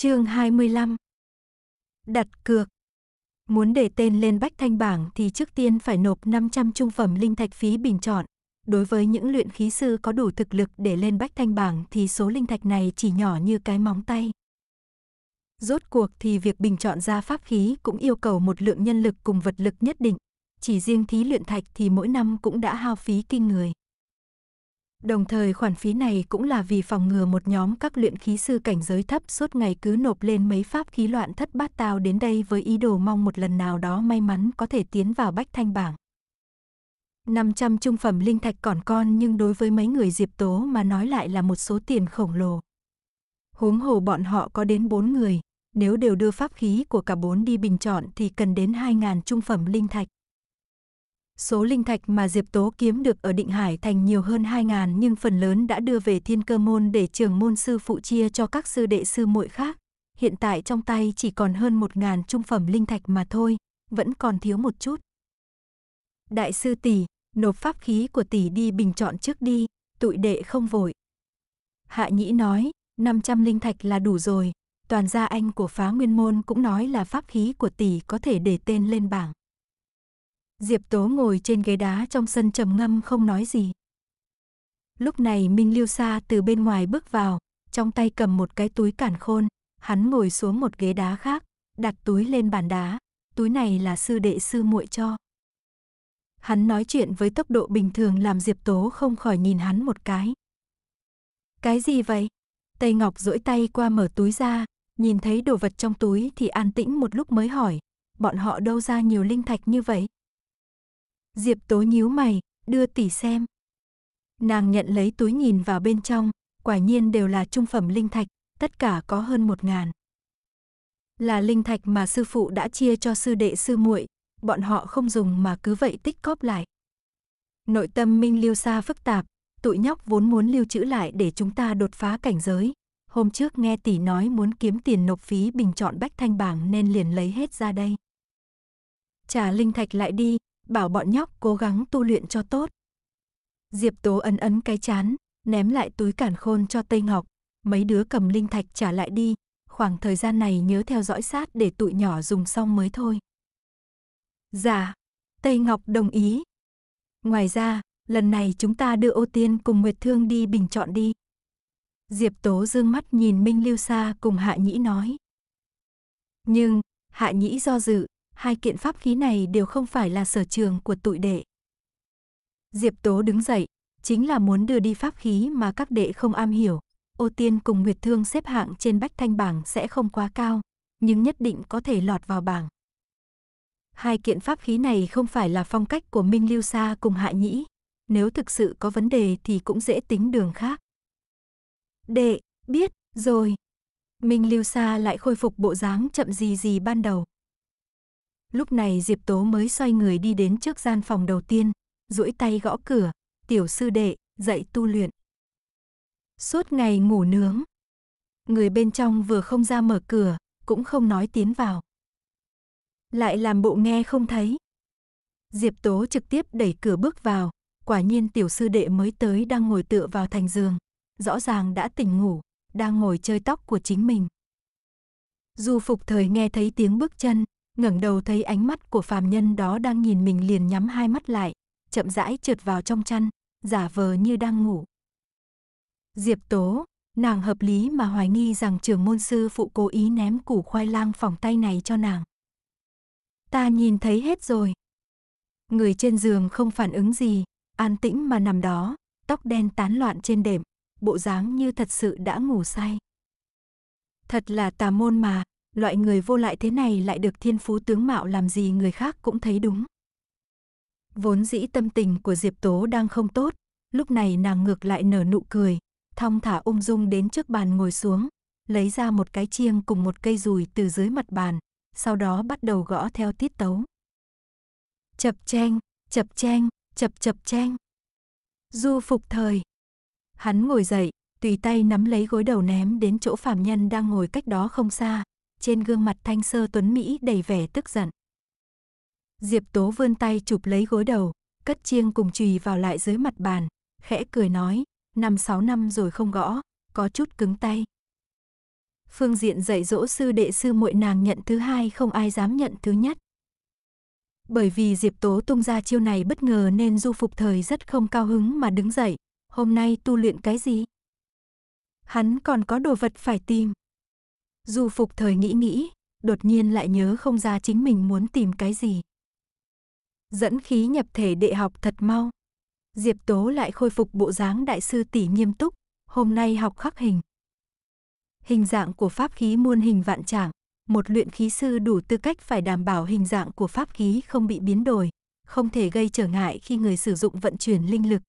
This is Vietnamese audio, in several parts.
Chương 25 Đặt cược Muốn để tên lên bách thanh bảng thì trước tiên phải nộp 500 trung phẩm linh thạch phí bình chọn. Đối với những luyện khí sư có đủ thực lực để lên bách thanh bảng thì số linh thạch này chỉ nhỏ như cái móng tay. Rốt cuộc thì việc bình chọn ra pháp khí cũng yêu cầu một lượng nhân lực cùng vật lực nhất định. Chỉ riêng thí luyện thạch thì mỗi năm cũng đã hao phí kinh người. Đồng thời khoản phí này cũng là vì phòng ngừa một nhóm các luyện khí sư cảnh giới thấp suốt ngày cứ nộp lên mấy pháp khí loạn thất bát tao đến đây với ý đồ mong một lần nào đó may mắn có thể tiến vào bách thanh bảng. 500 trung phẩm linh thạch còn con nhưng đối với mấy người Diệp Tố mà nói lại là một số tiền khổng lồ. Huống hồ bọn họ có đến 4 người, nếu đều đưa pháp khí của cả bốn đi bình chọn thì cần đến 2.000 trung phẩm linh thạch. Số linh thạch mà Diệp Tố kiếm được ở Định Hải Thành nhiều hơn 2.000 nhưng phần lớn đã đưa về thiên cơ môn để trường môn sư phụ chia cho các sư đệ sư muội khác. Hiện tại trong tay chỉ còn hơn 1.000 trung phẩm linh thạch mà thôi, vẫn còn thiếu một chút. Đại sư tỷ, nộp pháp khí của tỷ đi bình chọn trước đi, tụi đệ không vội. Hạ Nhĩ nói, 500 linh thạch là đủ rồi, toàn gia anh của phá nguyên môn cũng nói là pháp khí của tỷ có thể để tên lên bảng. Diệp Tố ngồi trên ghế đá trong sân trầm ngâm không nói gì. Lúc này Minh Liêu Sa từ bên ngoài bước vào, trong tay cầm một cái túi cản khôn, hắn ngồi xuống một ghế đá khác, đặt túi lên bàn đá, túi này là sư đệ sư muội cho. Hắn nói chuyện với tốc độ bình thường làm Diệp Tố không khỏi nhìn hắn một cái. Cái gì vậy? Tây Ngọc duỗi tay qua mở túi ra, nhìn thấy đồ vật trong túi thì an tĩnh một lúc mới hỏi, bọn họ đâu ra nhiều linh thạch như vậy? Diệp Tố nhíu mày, đưa tỷ xem. Nàng nhận lấy túi nhìn vào bên trong, quả nhiên đều là trung phẩm linh thạch, tất cả có hơn một ngàn. Là linh thạch mà sư phụ đã chia cho sư đệ sư muội, bọn họ không dùng mà cứ vậy tích cóp lại. Nội tâm Minh Liêu Sa phức tạp, tụi nhóc vốn muốn lưu trữ lại để chúng ta đột phá cảnh giới. Hôm trước nghe tỷ nói muốn kiếm tiền nộp phí bình chọn bách thanh bảng nên liền lấy hết ra đây. Trả linh thạch lại đi, bảo bọn nhóc cố gắng tu luyện cho tốt. Diệp Tố ấn ấn cái chán, ném lại túi cản khôn cho Tây Ngọc, mấy đứa cầm linh thạch trả lại đi, khoảng thời gian này nhớ theo dõi sát để tụi nhỏ dùng xong mới thôi. Dạ, Tây Ngọc đồng ý. Ngoài ra, lần này chúng ta đưa ô tiên cùng Nguyệt Thương đi bình chọn đi. Diệp Tố dương mắt nhìn Minh Lưu Sa cùng Hạ Nhĩ nói. Nhưng, Hạ Nhĩ do dự, hai kiện pháp khí này đều không phải là sở trường của tụi đệ. Diệp Tố đứng dậy, chính là muốn đưa đi pháp khí mà các đệ không am hiểu. Ô Tiên cùng Nguyệt Thương xếp hạng trên bách thanh bảng sẽ không quá cao, nhưng nhất định có thể lọt vào bảng. Hai kiện pháp khí này không phải là phong cách của Minh Lưu Sa cùng Hạ Nhĩ. Nếu thực sự có vấn đề thì cũng dễ tính đường khác. Đệ, biết, rồi. Minh Lưu Sa lại khôi phục bộ dáng chậm gì gì ban đầu, Lúc này Diệp Tố mới xoay người đi đến trước gian phòng đầu tiên, duỗi tay gõ cửa, tiểu sư đệ, dậy tu luyện. Suốt ngày ngủ nướng. Người bên trong vừa không ra mở cửa, cũng không nói tiến vào. Lại làm bộ nghe không thấy. Diệp Tố trực tiếp đẩy cửa bước vào, quả nhiên tiểu sư đệ mới tới đang ngồi tựa vào thành giường, rõ ràng đã tỉnh ngủ, đang ngồi chơi tóc của chính mình. Du Phục Thời nghe thấy tiếng bước chân, ngẩng đầu thấy ánh mắt của phàm nhân đó đang nhìn mình liền nhắm hai mắt lại, chậm rãi trượt vào trong chăn, giả vờ như đang ngủ. Diệp Tố, nàng hợp lý mà hoài nghi rằng trưởng môn sư phụ cố ý ném củ khoai lang phòng tay này cho nàng. Ta nhìn thấy hết rồi. Người trên giường không phản ứng gì, an tĩnh mà nằm đó, tóc đen tán loạn trên đệm, bộ dáng như thật sự đã ngủ say. Thật là tà môn mà, loại người vô lại thế này lại được thiên phú tướng mạo làm gì người khác cũng thấy đúng. Vốn dĩ tâm tình của Diệp Tố đang không tốt, lúc này nàng ngược lại nở nụ cười, thong thả ung dung đến trước bàn ngồi xuống, lấy ra một cái chiêng cùng một cây dùi từ dưới mặt bàn, sau đó bắt đầu gõ theo tiết tấu. Chập cheng, chập cheng, chập chập cheng. Du phục thời. Hắn ngồi dậy, tùy tay nắm lấy gối đầu ném đến chỗ phạm nhân đang ngồi cách đó không xa, trên gương mặt thanh sơ tuấn Mỹ đầy vẻ tức giận. Diệp Tố vươn tay chụp lấy gối đầu, cất chiêng cùng chùy vào lại dưới mặt bàn, khẽ cười nói, năm sáu năm rồi không gõ, có chút cứng tay. Phương diện dạy dỗ sư đệ sư muội nàng nhận thứ hai không ai dám nhận thứ nhất. Bởi vì Diệp Tố tung ra chiêu này bất ngờ nên Du Phục Thời rất không cao hứng mà đứng dậy, hôm nay tu luyện cái gì? Hắn còn có đồ vật phải tìm. Du phục thời nghĩ nghĩ, đột nhiên lại nhớ không ra chính mình muốn tìm cái gì. Dẫn khí nhập thể đệ học thật mau. Diệp Tố lại khôi phục bộ dáng đại sư tỷ nghiêm túc, hôm nay học khắc hình. Hình dạng của pháp khí muôn hình vạn trạng, một luyện khí sư đủ tư cách phải đảm bảo hình dạng của pháp khí không bị biến đổi, không thể gây trở ngại khi người sử dụng vận chuyển linh lực.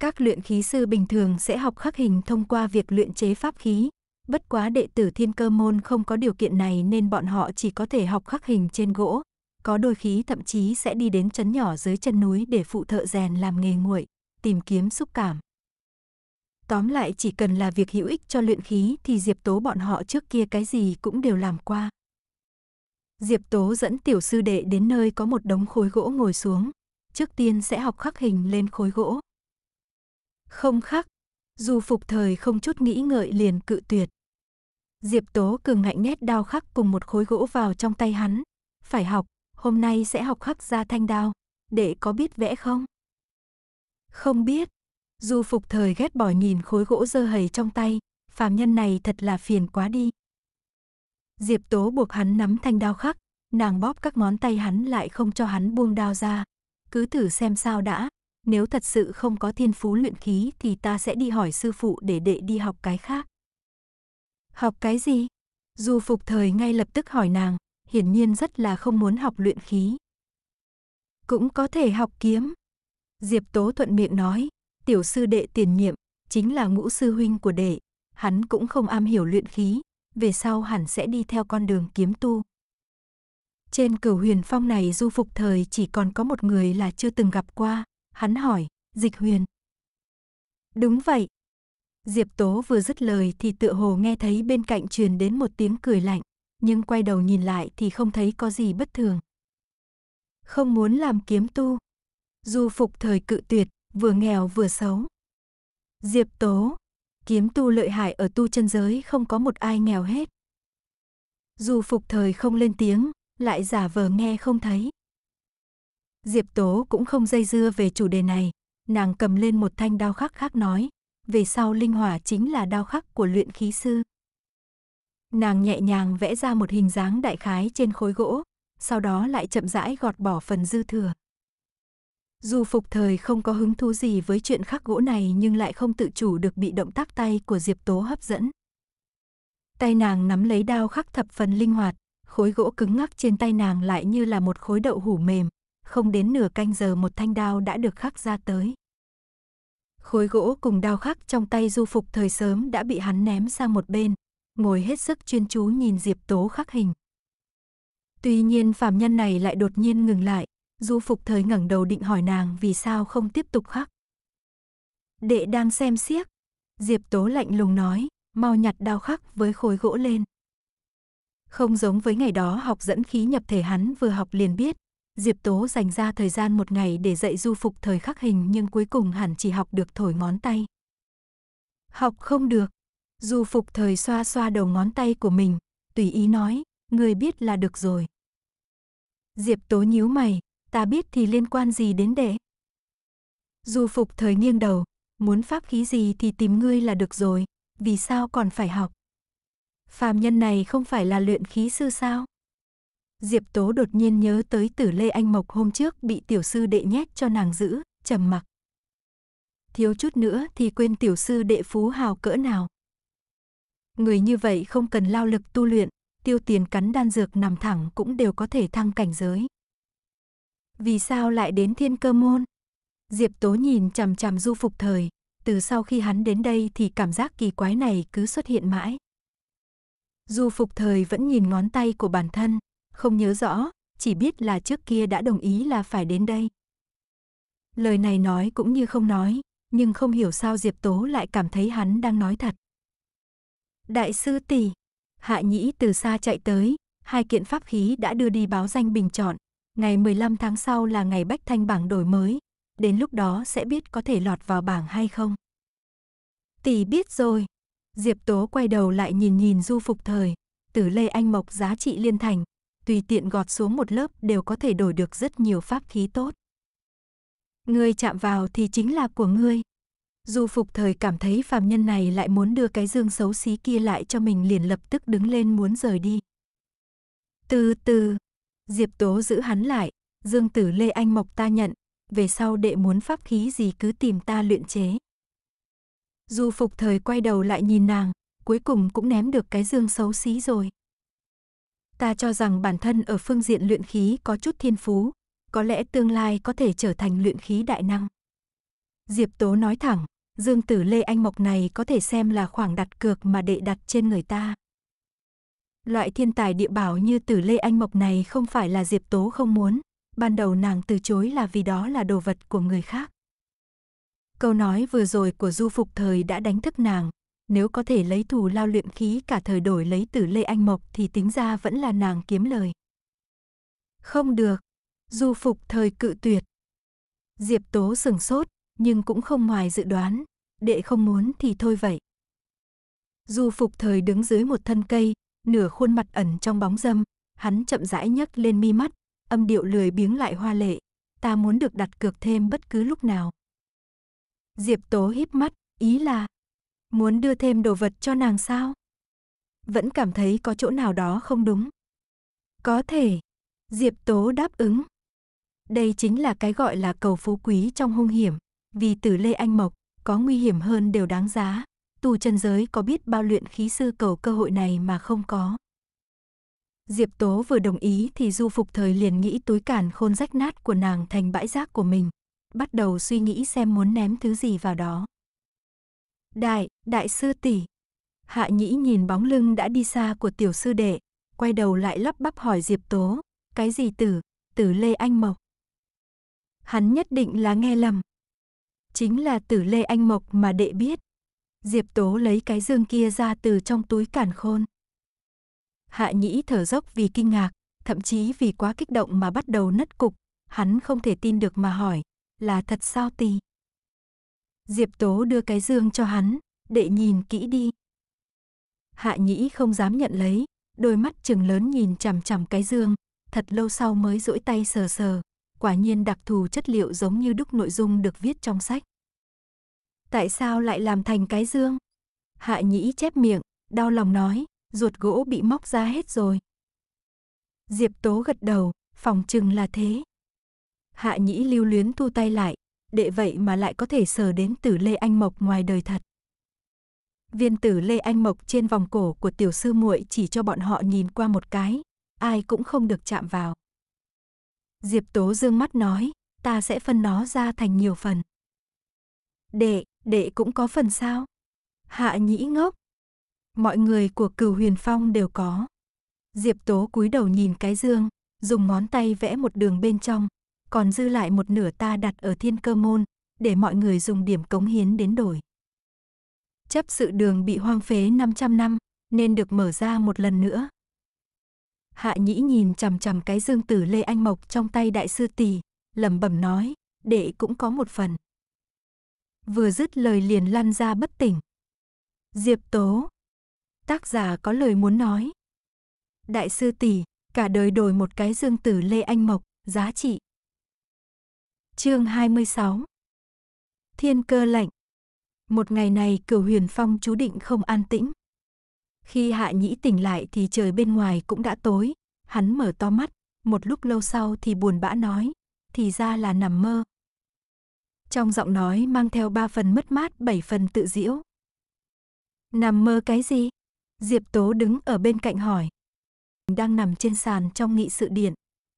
Các luyện khí sư bình thường sẽ học khắc hình thông qua việc luyện chế pháp khí, Bất quá đệ tử thiên cơ môn không có điều kiện này nên bọn họ chỉ có thể học khắc hình trên gỗ. Có đôi khi thậm chí sẽ đi đến chấn nhỏ dưới chân núi để phụ thợ rèn làm nghề nguội, tìm kiếm xúc cảm. Tóm lại chỉ cần là việc hữu ích cho luyện khí thì Diệp Tố bọn họ trước kia cái gì cũng đều làm qua. Diệp Tố dẫn tiểu sư đệ đến nơi có một đống khối gỗ ngồi xuống. Trước tiên sẽ học khắc hình lên khối gỗ. Không khắc, dù phục thời không chút nghĩ ngợi liền cự tuyệt. Diệp Tố Cường hạnh nét đao khắc cùng một khối gỗ vào trong tay hắn. Phải học, hôm nay sẽ học khắc ra thanh đao. Để có biết vẽ không? Không biết. Du phục thời ghét bỏ nhìn khối gỗ dơ hầy trong tay, phàm nhân này thật là phiền quá đi. Diệp Tố buộc hắn nắm thanh đao khắc, nàng bóp các ngón tay hắn lại không cho hắn buông đao ra. Cứ thử xem sao đã, nếu thật sự không có thiên phú luyện khí thì ta sẽ đi hỏi sư phụ để đệ đi học cái khác. Học cái gì? Du phục thời ngay lập tức hỏi nàng, hiển nhiên rất là không muốn học luyện khí. Cũng có thể học kiếm. Diệp Tố thuận miệng nói, tiểu sư đệ tiền nhiệm, chính là ngũ sư huynh của đệ, hắn cũng không am hiểu luyện khí, về sau hẳn sẽ đi theo con đường kiếm tu. Trên cửu huyền phong này du phục thời chỉ còn có một người là chưa từng gặp qua, hắn hỏi, dịch huyền. Đúng vậy, Diệp Tố vừa dứt lời thì tựa hồ nghe thấy bên cạnh truyền đến một tiếng cười lạnh, nhưng quay đầu nhìn lại thì không thấy có gì bất thường. Không muốn làm kiếm tu. Du phục thời cự tuyệt, vừa nghèo vừa xấu. Diệp Tố, kiếm tu lợi hại ở tu chân giới không có một ai nghèo hết. Du phục thời không lên tiếng, lại giả vờ nghe không thấy. Diệp Tố cũng không dây dưa về chủ đề này, nàng cầm lên một thanh đao khắc khắc nói, về sau linh hỏa chính là đao khắc của luyện khí sư. Nàng nhẹ nhàng vẽ ra một hình dáng đại khái trên khối gỗ, sau đó lại chậm rãi gọt bỏ phần dư thừa. Dù phục thời không có hứng thú gì với chuyện khắc gỗ này nhưng lại không tự chủ được bị động tác tay của Diệp Tố hấp dẫn. Tay nàng nắm lấy đao khắc thập phần linh hoạt, khối gỗ cứng ngắc trên tay nàng lại như là một khối đậu hủ mềm, không đến nửa canh giờ một thanh đao đã được khắc ra tới. Khối gỗ cùng đao khắc trong tay du phục thời sớm đã bị hắn ném sang một bên, ngồi hết sức chuyên chú nhìn Diệp Tố khắc hình. Tuy nhiên phàm nhân này lại đột nhiên ngừng lại, du phục thời ngẩng đầu định hỏi nàng vì sao không tiếp tục khắc. Đệ đang xem xiếc, Diệp Tố lạnh lùng nói, mau nhặt đao khắc với khối gỗ lên. Không giống với ngày đó học dẫn khí nhập thể hắn vừa học liền biết, Diệp Tố dành ra thời gian một ngày để dạy du phục thời khắc hình nhưng cuối cùng hẳn chỉ học được thổi ngón tay. Học không được. Du phục thời xoa xoa đầu ngón tay của mình, tùy ý nói, người biết là được rồi. Diệp Tố nhíu mày, ta biết thì liên quan gì đến đệ? Du phục thời nghiêng đầu, muốn pháp khí gì thì tìm ngươi là được rồi, vì sao còn phải học? Phàm nhân này không phải là luyện khí sư sao? Diệp Tố đột nhiên nhớ tới tử Lê Anh Mộc hôm trước bị tiểu sư đệ nhét cho nàng giữ, trầm mặc. Thiếu chút nữa thì quên tiểu sư đệ phú hào cỡ nào. Người như vậy không cần lao lực tu luyện, tiêu tiền cắn đan dược nằm thẳng cũng đều có thể thăng cảnh giới. Vì sao lại đến thiên cơ môn? Diệp Tố nhìn chằm chằm du phục thời, từ sau khi hắn đến đây thì cảm giác kỳ quái này cứ xuất hiện mãi. Du phục thời vẫn nhìn ngón tay của bản thân, không nhớ rõ, chỉ biết là trước kia đã đồng ý là phải đến đây. Lời này nói cũng như không nói, nhưng không hiểu sao Diệp Tố lại cảm thấy hắn đang nói thật. Đại sư tỷ, Hạ Nhĩ từ xa chạy tới, hai kiện pháp khí đã đưa đi báo danh bình chọn, ngày 15 tháng sau là ngày Bách Thanh bảng đổi mới, đến lúc đó sẽ biết có thể lọt vào bảng hay không. Tỷ biết rồi. Diệp Tố quay đầu lại nhìn nhìn Du Phục Thời, Tử Lê Anh Mộc giá trị liên thành, tùy tiện gọt xuống một lớp đều có thể đổi được rất nhiều pháp khí tốt. người chạm vào thì chính là của ngươi. dù phục thời cảm thấy phàm nhân này lại muốn đưa cái dương xấu xí kia lại cho mình liền lập tức đứng lên muốn rời đi. Từ từ, Diệp Tố giữ hắn lại, dương tử Lê Anh Mộc ta nhận, về sau đệ muốn pháp khí gì cứ tìm ta luyện chế. dù phục thời quay đầu lại nhìn nàng, cuối cùng cũng ném được cái dương xấu xí rồi. Ta cho rằng bản thân ở phương diện luyện khí có chút thiên phú, có lẽ tương lai có thể trở thành luyện khí đại năng. Diệp Tố nói thẳng, Dương Tử Lê Anh Mộc này có thể xem là khoảng đặt cược mà đệ đặt trên người ta. Loại thiên tài địa bảo như Tử Lê Anh Mộc này không phải là Diệp Tố không muốn, ban đầu nàng từ chối là vì đó là đồ vật của người khác. Câu nói vừa rồi của Du Phục Thời đã đánh thức nàng, nếu có thể lấy thù lao luyện khí cả thời đổi lấy tử Lê Anh Mộc thì tính ra vẫn là nàng kiếm lời. Không được, du phục thời cự tuyệt. Diệp Tố sừng sốt, nhưng cũng không ngoài dự đoán, đệ không muốn thì thôi vậy. Du phục thời đứng dưới một thân cây, nửa khuôn mặt ẩn trong bóng dâm, hắn chậm rãi nhấc lên mi mắt, âm điệu lười biếng lại hoa lệ, ta muốn được đặt cược thêm bất cứ lúc nào. Diệp Tố híp mắt, ý là Muốn đưa thêm đồ vật cho nàng sao? Vẫn cảm thấy có chỗ nào đó không đúng. Có thể. Diệp Tố đáp ứng. Đây chính là cái gọi là cầu phú quý trong hung hiểm. Vì tử lê anh mộc, có nguy hiểm hơn đều đáng giá. Tu chân giới có biết bao luyện khí sư cầu cơ hội này mà không có. Diệp Tố vừa đồng ý thì Du Phục Thời liền nghĩ túi cản khôn rách nát của nàng thành bãi rác của mình. Bắt đầu suy nghĩ xem muốn ném thứ gì vào đó. Đại, đại sư tỷ. Hạ nhĩ nhìn bóng lưng đã đi xa của tiểu sư đệ, quay đầu lại lắp bắp hỏi Diệp Tố, cái gì tử, tử Lê Anh Mộc. Hắn nhất định là nghe lầm. Chính là tử Lê Anh Mộc mà đệ biết. Diệp Tố lấy cái dương kia ra từ trong túi cản khôn. Hạ nhĩ thở dốc vì kinh ngạc, thậm chí vì quá kích động mà bắt đầu nất cục. Hắn không thể tin được mà hỏi, là thật sao tì? Diệp Tố đưa cái dương cho hắn, đệ nhìn kỹ đi. Hạ nhĩ không dám nhận lấy, đôi mắt chừng lớn nhìn chằm chằm cái dương, thật lâu sau mới duỗi tay sờ sờ, quả nhiên đặc thù chất liệu giống như đúc nội dung được viết trong sách. Tại sao lại làm thành cái dương? Hạ nhĩ chép miệng, đau lòng nói, ruột gỗ bị móc ra hết rồi. Diệp Tố gật đầu, phòng chừng là thế. Hạ nhĩ lưu luyến tu tay lại, đệ vậy mà lại có thể sờ đến tử Lê Anh Mộc ngoài đời thật. Viên tử Lê Anh Mộc trên vòng cổ của tiểu sư muội chỉ cho bọn họ nhìn qua một cái, ai cũng không được chạm vào. Diệp Tố dương mắt nói, ta sẽ phân nó ra thành nhiều phần. Đệ, đệ cũng có phần sao? Hạ nhĩ ngốc. Mọi người của cửu huyền phong đều có. Diệp Tố cúi đầu nhìn cái dương, dùng ngón tay vẽ một đường bên trong, còn dư lại một nửa ta đặt ở thiên cơ môn, để mọi người dùng điểm cống hiến đến đổi. Chấp sự đường bị hoang phế 500 năm, nên được mở ra một lần nữa. Hạ nhĩ nhìn chằm chằm cái dương tử Lê Anh Mộc trong tay đại sư tỷ, lẩm bẩm nói, đệ cũng có một phần. Vừa dứt lời liền lăn ra bất tỉnh. Diệp Tố. Tác giả có lời muốn nói. Đại sư tỷ, cả đời đổi một cái dương tử Lê Anh Mộc, giá trị Chương 26 Thiên cơ lệnh Một ngày này cửu huyền phong chú định không an tĩnh. Khi hạ nhĩ tỉnh lại thì trời bên ngoài cũng đã tối, hắn mở to mắt, một lúc lâu sau thì buồn bã nói, thì ra là nằm mơ. Trong giọng nói mang theo ba phần mất mát bảy phần tự diễu. Nằm mơ cái gì? Diệp Tố đứng ở bên cạnh hỏi. Đang nằm trên sàn trong nghị sự điện,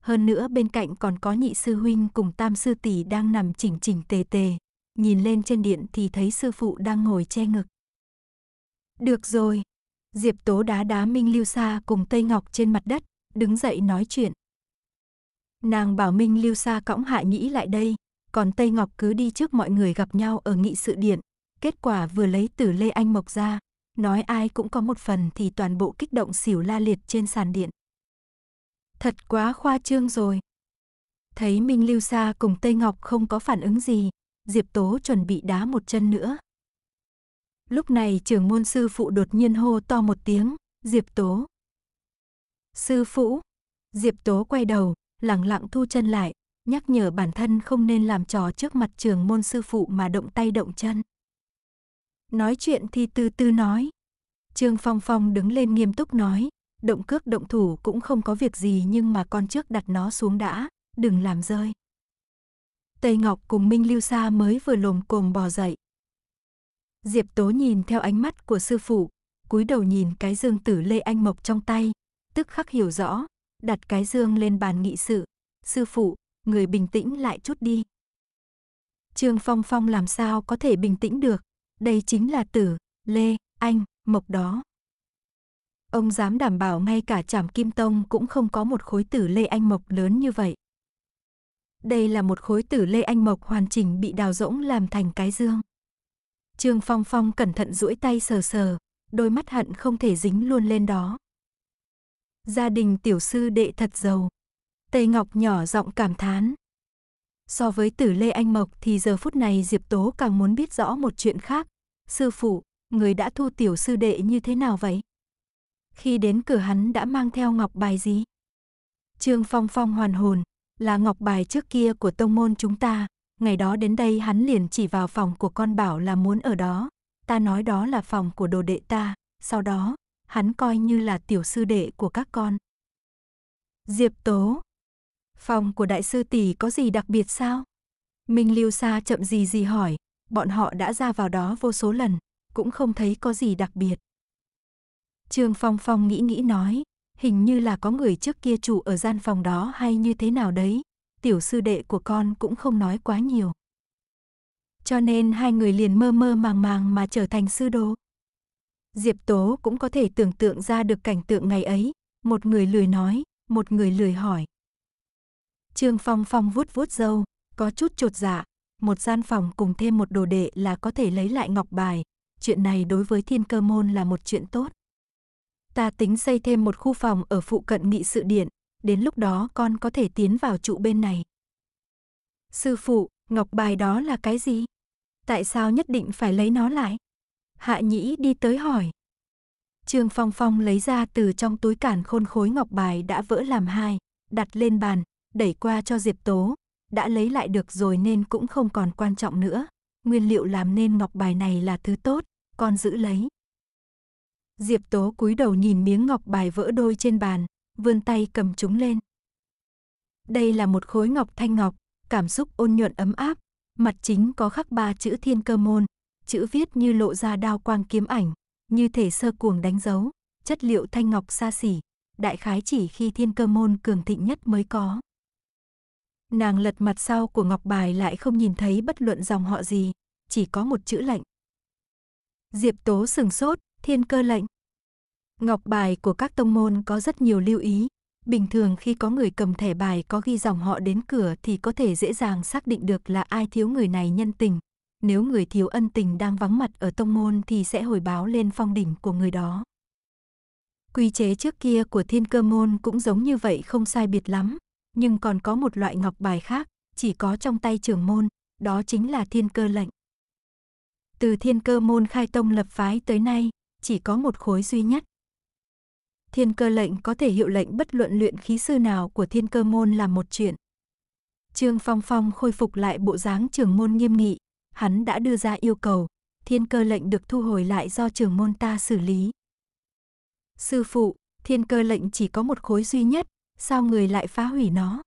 hơn nữa bên cạnh còn có nhị sư huynh cùng tam sư tỷ đang nằm chỉnh chỉnh tề tề. Nhìn lên trên điện thì thấy sư phụ đang ngồi che ngực. Được rồi. Diệp Tố đá đá Minh Lưu Sa cùng Tây Ngọc trên mặt đất, đứng dậy nói chuyện. Nàng bảo Minh Lưu Sa cõng hạ nhĩ lại đây, còn Tây Ngọc cứ đi trước mọi người gặp nhau ở nghị sự điện. Kết quả vừa lấy từ Lê Anh Mộc ra, nói ai cũng có một phần thì toàn bộ kích động xỉu la liệt trên sàn điện. Thật quá khoa trương rồi. Thấy Minh Lưu Sa cùng Tây Ngọc không có phản ứng gì, Diệp Tố chuẩn bị đá một chân nữa. Lúc này trưởng môn sư phụ đột nhiên hô to một tiếng, Diệp Tố. Sư phụ, Diệp Tố quay đầu, lặng lặng thu chân lại, nhắc nhở bản thân không nên làm trò trước mặt trưởng môn sư phụ mà động tay động chân. Nói chuyện thì từ từ nói. Trương Phong Phong đứng lên nghiêm túc nói, động cước động thủ cũng không có việc gì nhưng mà con trước đặt nó xuống đã, đừng làm rơi. Tây Ngọc cùng Minh Lưu Sa mới vừa lồm cồm bò dậy. Diệp Tố nhìn theo ánh mắt của sư phụ, cúi đầu nhìn cái dương tử lê anh mộc trong tay, tức khắc hiểu rõ, đặt cái dương lên bàn nghị sự. Sư phụ, người bình tĩnh lại chút đi. Trương Phong Phong làm sao có thể bình tĩnh được, đây chính là tử, lê, anh, mộc đó. Ông dám đảm bảo ngay cả Trảm Kim Tông cũng không có một khối tử lê anh mộc lớn như vậy. Đây là một khối tử lê anh mộc hoàn chỉnh bị đào rỗng làm thành cái dương. Trương Phong Phong cẩn thận duỗi tay sờ sờ, đôi mắt hận không thể dính luôn lên đó. Gia đình tiểu sư đệ thật giàu. Tây Ngọc nhỏ giọng cảm thán. So với tử Lê Anh Mộc thì giờ phút này Diệp Tố càng muốn biết rõ một chuyện khác. Sư phụ, người đã thu tiểu sư đệ như thế nào vậy? khi đến cửa hắn đã mang theo ngọc bài gì? Trương Phong Phong hoàn hồn, là ngọc bài trước kia của tông môn chúng ta, ngày đó đến đây hắn liền chỉ vào phòng của con bảo là muốn ở đó, ta nói đó là phòng của đồ đệ ta, sau đó, hắn coi như là tiểu sư đệ của các con. Diệp Tố Phòng của đại sư tỷ có gì đặc biệt sao? Minh Lưu Sa chậm gì gì hỏi, bọn họ đã ra vào đó vô số lần, cũng không thấy có gì đặc biệt. Trương Phong Phong nghĩ nghĩ nói, hình như là có người trước kia chủ ở gian phòng đó hay như thế nào đấy, tiểu sư đệ của con cũng không nói quá nhiều. Cho nên hai người liền mơ mơ màng màng mà trở thành sư đồ. Diệp Tố cũng có thể tưởng tượng ra được cảnh tượng ngày ấy, một người lười nói, một người lười hỏi. Trương Phong Phong vuốt vuốt râu, có chút trột dạ, một gian phòng cùng thêm một đồ đệ là có thể lấy lại ngọc bài. Chuyện này đối với thiên cơ môn là một chuyện tốt. Ta tính xây thêm một khu phòng ở phụ cận nghị sự điện, đến lúc đó con có thể tiến vào trụ bên này. Sư phụ, ngọc bài đó là cái gì? Tại sao nhất định phải lấy nó lại? Hạ Nhĩ đi tới hỏi. Trương Phong Phong lấy ra từ trong túi cản khôn khối ngọc bài đã vỡ làm hai, đặt lên bàn, đẩy qua cho Diệp Tố. Đã lấy lại được rồi nên cũng không còn quan trọng nữa. Nguyên liệu làm nên ngọc bài này là thứ tốt, con giữ lấy. Diệp Tố cúi đầu nhìn miếng ngọc bài vỡ đôi trên bàn, vươn tay cầm chúng lên. Đây là một khối ngọc thanh ngọc, cảm xúc ôn nhuận ấm áp, mặt chính có khắc ba chữ thiên cơ môn, chữ viết như lộ ra đao quang kiếm ảnh, như thể sơ cuồng đánh dấu, chất liệu thanh ngọc xa xỉ, đại khái chỉ khi thiên cơ môn cường thịnh nhất mới có. Nàng lật mặt sau của ngọc bài lại không nhìn thấy bất luận dòng họ gì, chỉ có một chữ lạnh. Diệp Tố sừng sốt, Thiên cơ lệnh Ngọc bài của các tông môn có rất nhiều lưu ý. Bình thường khi có người cầm thẻ bài có ghi dòng họ đến cửa thì có thể dễ dàng xác định được là ai thiếu người này nhân tình. Nếu người thiếu ân tình đang vắng mặt ở tông môn thì sẽ hồi báo lên phong đỉnh của người đó. Quy chế trước kia của thiên cơ môn cũng giống như vậy không sai biệt lắm, nhưng còn có một loại ngọc bài khác, chỉ có trong tay trưởng môn, đó chính là thiên cơ lệnh. Từ thiên cơ môn khai tông lập phái tới nay, chỉ có một khối duy nhất. Thiên cơ lệnh có thể hiệu lệnh bất luận luyện khí sư nào của thiên cơ môn là một chuyện. Trương Phong Phong khôi phục lại bộ dáng trường môn nghiêm nghị, hắn đã đưa ra yêu cầu, thiên cơ lệnh được thu hồi lại do trường môn ta xử lý. Sư phụ, thiên cơ lệnh chỉ có một khối duy nhất, sao người lại phá hủy nó?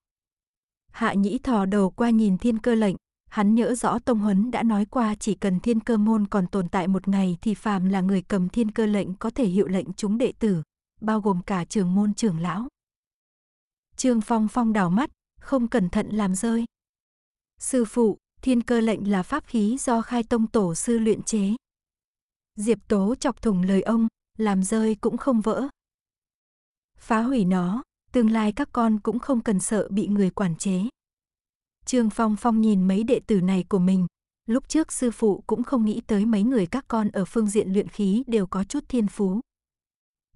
Hạ nhĩ thò đầu qua nhìn thiên cơ lệnh, Hắn nhớ rõ Tông Huấn đã nói qua chỉ cần thiên cơ môn còn tồn tại một ngày thì phàm là người cầm thiên cơ lệnh có thể hiệu lệnh chúng đệ tử, bao gồm cả trường môn trưởng lão. Trương Phong Phong đảo mắt, không cẩn thận làm rơi. Sư phụ, thiên cơ lệnh là pháp khí do khai tông tổ sư luyện chế. Diệp Tố chọc thủng lời ông, làm rơi cũng không vỡ. Phá hủy nó, tương lai các con cũng không cần sợ bị người quản chế. Trương Phong Phong nhìn mấy đệ tử này của mình, lúc trước sư phụ cũng không nghĩ tới mấy người các con ở phương diện luyện khí đều có chút thiên phú.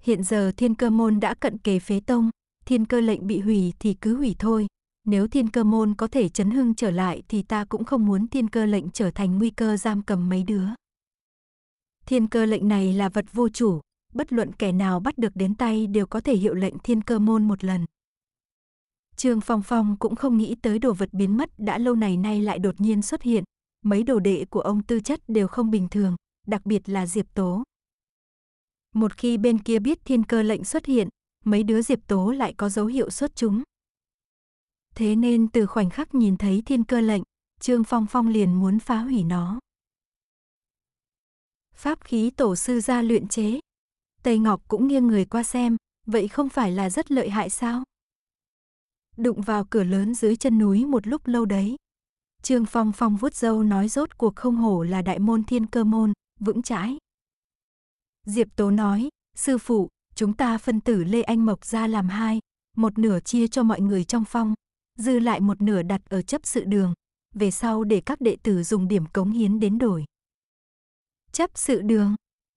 Hiện giờ thiên cơ môn đã cận kề phế tông, thiên cơ lệnh bị hủy thì cứ hủy thôi. Nếu thiên cơ môn có thể chấn hưng trở lại thì ta cũng không muốn thiên cơ lệnh trở thành nguy cơ giam cầm mấy đứa. Thiên cơ lệnh này là vật vô chủ, bất luận kẻ nào bắt được đến tay đều có thể hiệu lệnh thiên cơ môn một lần. Trương Phong Phong cũng không nghĩ tới đồ vật biến mất đã lâu này nay lại đột nhiên xuất hiện. Mấy đồ đệ của ông tư chất đều không bình thường, đặc biệt là Diệp Tố. Một khi bên kia biết thiên cơ lệnh xuất hiện, mấy đứa Diệp Tố lại có dấu hiệu xuất chúng. Thế nên từ khoảnh khắc nhìn thấy thiên cơ lệnh, Trương Phong Phong liền muốn phá hủy nó. Pháp khí tổ sư ra luyện chế. Tây Ngọc cũng nghiêng người qua xem, vậy không phải là rất lợi hại sao? đụng vào cửa lớn dưới chân núi một lúc lâu đấy. Trương Phong Phong vuốt râu nói rốt cuộc không hổ là đại môn thiên cơ môn, vững chãi. Diệp Tố nói, sư phụ, chúng ta phân tử Lê Anh Mộc ra làm hai, một nửa chia cho mọi người trong phong, dư lại một nửa đặt ở chấp sự đường, về sau để các đệ tử dùng điểm cống hiến đến đổi. Chấp sự đường,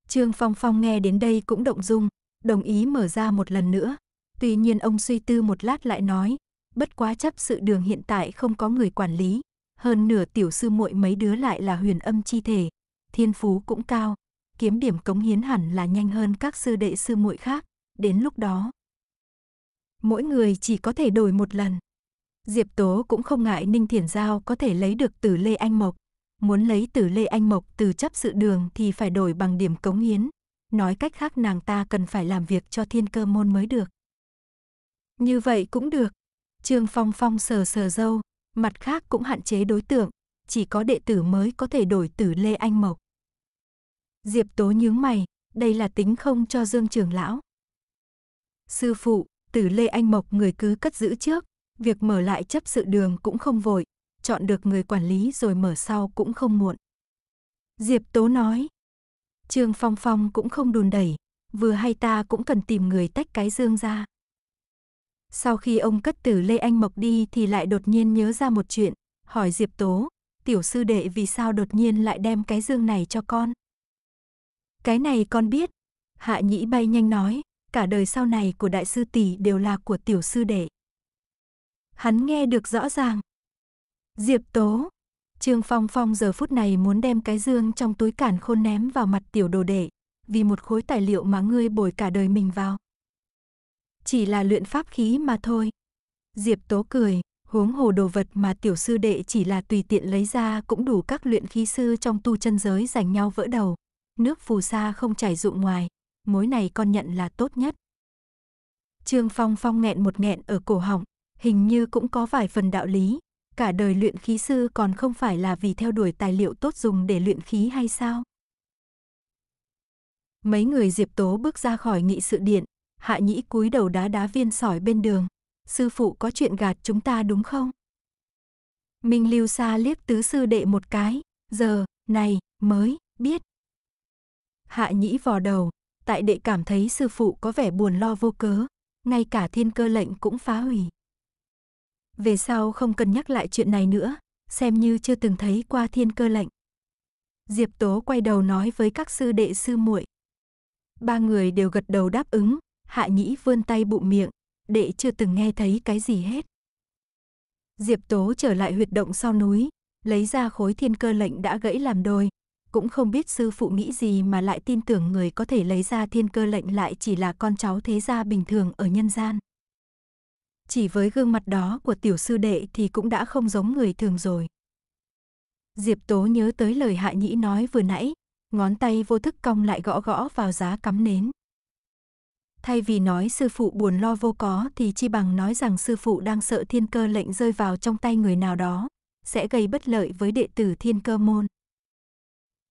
Trương Phong Phong nghe đến đây cũng động dung, đồng ý mở ra một lần nữa. Tuy nhiên ông suy tư một lát lại nói, bất quá chấp sự đường hiện tại không có người quản lý, hơn nửa tiểu sư muội mấy đứa lại là huyền âm chi thể, thiên phú cũng cao, kiếm điểm cống hiến hẳn là nhanh hơn các sư đệ sư muội khác, đến lúc đó. Mỗi người chỉ có thể đổi một lần. Diệp Tố cũng không ngại Ninh Thiển Giao có thể lấy được từ Lê Anh Mộc. Muốn lấy từ Lê Anh Mộc từ chấp sự đường thì phải đổi bằng điểm cống hiến. Nói cách khác nàng ta cần phải làm việc cho thiên cơ môn mới được. Như vậy cũng được. Trương Phong Phong sờ sờ dâu, mặt khác cũng hạn chế đối tượng, chỉ có đệ tử mới có thể đổi tử Lê Anh Mộc. Diệp Tố nhướng mày, đây là tính không cho Dương Trường lão. Sư phụ, tử Lê Anh Mộc người cứ cất giữ trước, việc mở lại chấp sự đường cũng không vội, chọn được người quản lý rồi mở sau cũng không muộn. Diệp Tố nói, Trương Phong Phong cũng không đùn đẩy, vừa hay ta cũng cần tìm người tách cái Dương ra. Sau khi ông cất từ Lê Anh Mộc đi thì lại đột nhiên nhớ ra một chuyện, hỏi Diệp Tố, tiểu sư đệ vì sao đột nhiên lại đem cái dương này cho con? Cái này con biết, hạ nhĩ bay nhanh nói, cả đời sau này của đại sư tỷ đều là của tiểu sư đệ. Hắn nghe được rõ ràng. Diệp Tố, Trương Phong Phong giờ phút này muốn đem cái dương trong túi cản khôn ném vào mặt tiểu đồ đệ, vì một khối tài liệu mà ngươi bồi cả đời mình vào chỉ là luyện pháp khí mà thôi. Diệp Tố cười, huống hồ đồ vật mà tiểu sư đệ chỉ là tùy tiện lấy ra cũng đủ các luyện khí sư trong tu chân giới giành nhau vỡ đầu. Nước phù sa không chảy dụng ngoài, mối này con nhận là tốt nhất. Trương Phong phong nghẹn một nghẹn ở cổ họng, hình như cũng có vài phần đạo lý. Cả đời luyện khí sư còn không phải là vì theo đuổi tài liệu tốt dùng để luyện khí hay sao? Mấy người Diệp Tố bước ra khỏi nghị sự điện, Hạ nhĩ cúi đầu đá đá viên sỏi bên đường. Sư phụ có chuyện gạt chúng ta đúng không? Minh lưu xa liếc tứ sư đệ một cái. Giờ, này, mới, biết. Hạ nhĩ vò đầu. Tại đệ cảm thấy sư phụ có vẻ buồn lo vô cớ. Ngay cả thiên cơ lệnh cũng phá hủy. Về sau không cần nhắc lại chuyện này nữa. Xem như chưa từng thấy qua thiên cơ lệnh. Diệp Tố quay đầu nói với các sư đệ sư muội. Ba người đều gật đầu đáp ứng, Hạ Nhĩ vươn tay bụng miệng, đệ chưa từng nghe thấy cái gì hết. Diệp Tố trở lại huyệt động sau núi, lấy ra khối thiên cơ lệnh đã gãy làm đôi, cũng không biết sư phụ nghĩ gì mà lại tin tưởng người có thể lấy ra thiên cơ lệnh lại chỉ là con cháu thế gia bình thường ở nhân gian. Chỉ với gương mặt đó của tiểu sư đệ thì cũng đã không giống người thường rồi. Diệp Tố nhớ tới lời Hạ Nhĩ nói vừa nãy, ngón tay vô thức cong lại gõ gõ vào giá cắm nến. Thay vì nói sư phụ buồn lo vô có thì chi bằng nói rằng sư phụ đang sợ thiên cơ lệnh rơi vào trong tay người nào đó, sẽ gây bất lợi với đệ tử thiên cơ môn.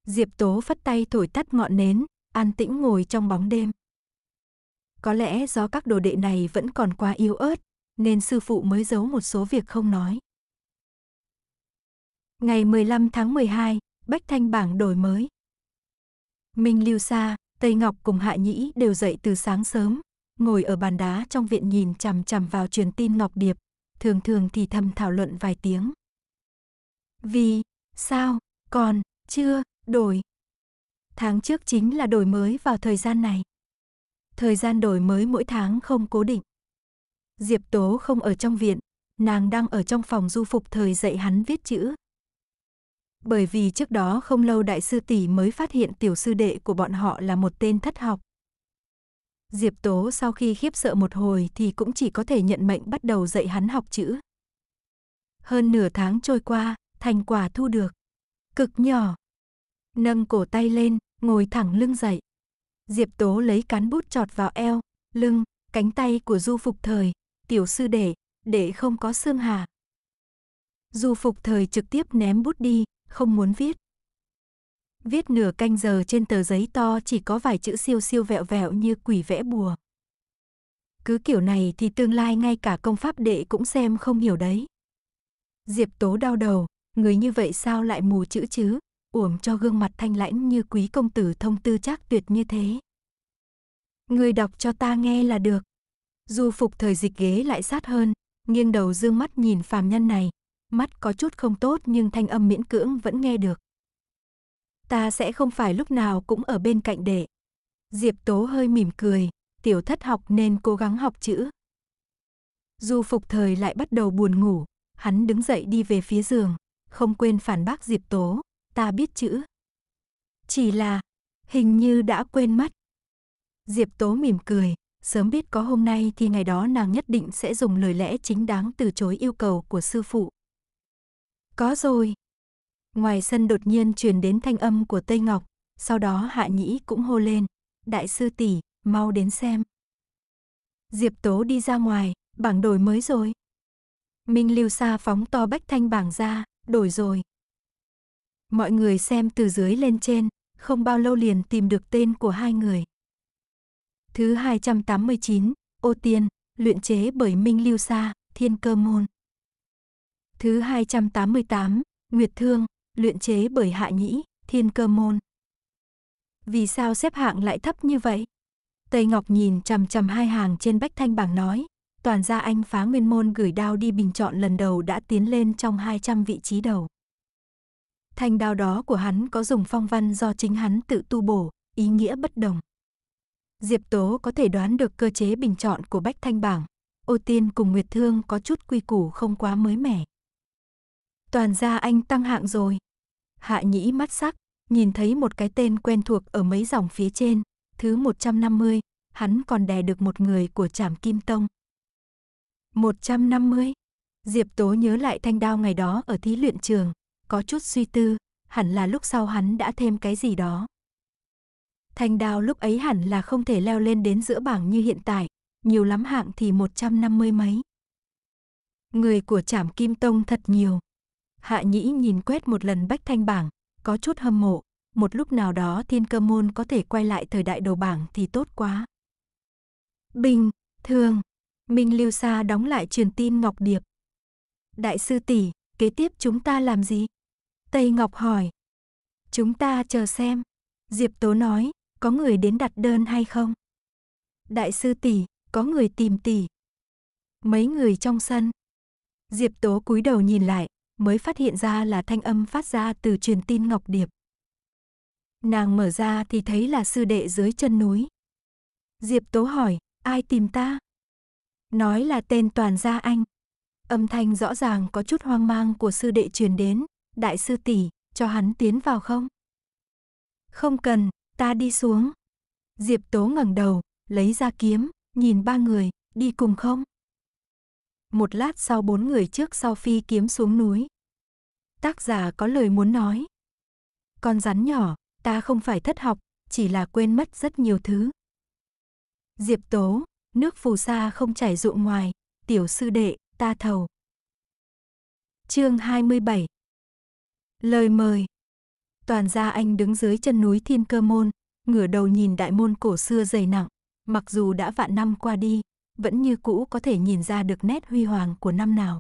Diệp Tố phất tay thổi tắt ngọn nến, an tĩnh ngồi trong bóng đêm. Có lẽ do các đồ đệ này vẫn còn quá yếu ớt, nên sư phụ mới giấu một số việc không nói. Ngày 15 tháng 12, Bách Thanh bảng đổi mới. Minh Lưu Sa, Tây Ngọc cùng Hạ Nhĩ đều dậy từ sáng sớm, ngồi ở bàn đá trong viện nhìn chằm chằm vào truyền tin Ngọc Điệp, thường thường thì thầm thảo luận vài tiếng. Vì, sao, còn, chưa, đổi. Tháng trước chính là đổi mới vào thời gian này. Thời gian đổi mới mỗi tháng không cố định. Diệp Tố không ở trong viện, nàng đang ở trong phòng du phục thời dạy hắn viết chữ, bởi vì trước đó không lâu đại sư tỷ mới phát hiện tiểu sư đệ của bọn họ là một tên thất học. Diệp Tố sau khi khiếp sợ một hồi thì cũng chỉ có thể nhận mệnh bắt đầu dạy hắn học chữ. Hơn nửa tháng trôi qua, thành quả thu được. Cực nhỏ. Nâng cổ tay lên, ngồi thẳng lưng dậy. Diệp Tố lấy cán bút chọt vào eo, lưng, cánh tay của du phục thời, tiểu sư đệ, để không có xương hà. Du phục thời trực tiếp ném bút đi, không muốn viết. Viết nửa canh giờ trên tờ giấy to chỉ có vài chữ siêu siêu vẹo vẹo như quỷ vẽ bùa. Cứ kiểu này thì tương lai ngay cả công pháp đệ cũng xem không hiểu đấy. Diệp Tố đau đầu, người như vậy sao lại mù chữ chứ, uổng cho gương mặt thanh lãnh như quý công tử thông tư chắc tuyệt như thế. Người đọc cho ta nghe là được. Du phục thời dịch ghế lại sát hơn, nghiêng đầu dương mắt nhìn phàm nhân này, mắt có chút không tốt nhưng thanh âm miễn cưỡng vẫn nghe được. Ta sẽ không phải lúc nào cũng ở bên cạnh đệ. Diệp Tố hơi mỉm cười, tiểu thất học nên cố gắng học chữ. Du phục thời lại bắt đầu buồn ngủ, hắn đứng dậy đi về phía giường, không quên phản bác Diệp Tố, ta biết chữ. Chỉ là, hình như đã quên mất. Diệp Tố mỉm cười, sớm biết có hôm nay thì ngày đó nàng nhất định sẽ dùng lời lẽ chính đáng từ chối yêu cầu của sư phụ. Có rồi. Ngoài sân đột nhiên truyền đến thanh âm của Tây Ngọc, sau đó Hạ Nhĩ cũng hô lên, "Đại sư tỷ, mau đến xem." Diệp Tố đi ra ngoài, bảng đổi mới rồi. Minh Lưu Sa phóng to bách thanh bảng ra, đổi rồi. Mọi người xem từ dưới lên trên, không bao lâu liền tìm được tên của hai người. Thứ 289, Ô Tiên, luyện chế bởi Minh Lưu Sa, Thiên Cơ Môn. Thứ 288, Nguyệt Thương, luyện chế bởi Hạ Nhĩ, Thiên Cơ Môn. Vì sao xếp hạng lại thấp như vậy? Tây Ngọc nhìn chằm chằm hai hàng trên bách thanh bảng nói, toàn gia anh phá nguyên môn gửi đao đi bình chọn lần đầu đã tiến lên trong 200 vị trí đầu. Thanh đao đó của hắn có dùng phong văn do chính hắn tự tu bổ, ý nghĩa bất đồng. Diệp Tố có thể đoán được cơ chế bình chọn của Bách Thanh Bảng. Ô Tiên cùng Nguyệt Thương có chút quy củ không quá mới mẻ toàn gia anh tăng hạng rồi. Hạ nhĩ mắt sắc, nhìn thấy một cái tên quen thuộc ở mấy dòng phía trên, thứ 150, hắn còn đè được một người của trảm kim tông. 150. Diệp Tố nhớ lại thanh đao ngày đó ở thí luyện trường, có chút suy tư, hẳn là lúc sau hắn đã thêm cái gì đó. Thanh đao lúc ấy hẳn là không thể leo lên đến giữa bảng như hiện tại, nhiều lắm hạng thì 150 mấy. Người của Trảm Kim Tông thật nhiều. Hạ Nhĩ nhìn quét một lần Bách Thanh bảng, có chút hâm mộ, một lúc nào đó Thiên Cơ môn có thể quay lại thời đại đầu bảng thì tốt quá. Bình, thường, Minh Lưu Sa đóng lại truyền tin Ngọc Điệp. Đại sư tỷ, kế tiếp chúng ta làm gì? Tây Ngọc hỏi. Chúng ta chờ xem. Diệp Tố nói, có người đến đặt đơn hay không? Đại sư tỷ, có người tìm tỷ. Mấy người trong sân. Diệp Tố cúi đầu nhìn lại, mới phát hiện ra là thanh âm phát ra từ truyền tin Ngọc Điệp. Nàng mở ra thì thấy là sư đệ dưới chân núi. Diệp Tố hỏi, ai tìm ta? Nói là tên toàn gia anh. Âm thanh rõ ràng có chút hoang mang của sư đệ truyền đến, đại sư tỷ, cho hắn tiến vào không? Không cần, ta đi xuống. Diệp Tố ngẩng đầu, lấy ra kiếm, nhìn ba người, đi cùng không? một lát sau bốn người trước sau phi kiếm xuống núi. Tác giả có lời muốn nói. Con rắn nhỏ, ta không phải thất học, chỉ là quên mất rất nhiều thứ. Diệp Tố, nước phù sa không chảy ruộng ngoài, tiểu sư đệ, ta thầu. Chương 27 Lời mời Toàn gia anh đứng dưới chân núi Thiên Cơ Môn, ngửa đầu nhìn đại môn cổ xưa dày nặng, mặc dù đã vạn năm qua đi, vẫn như cũ có thể nhìn ra được nét huy hoàng của năm nào.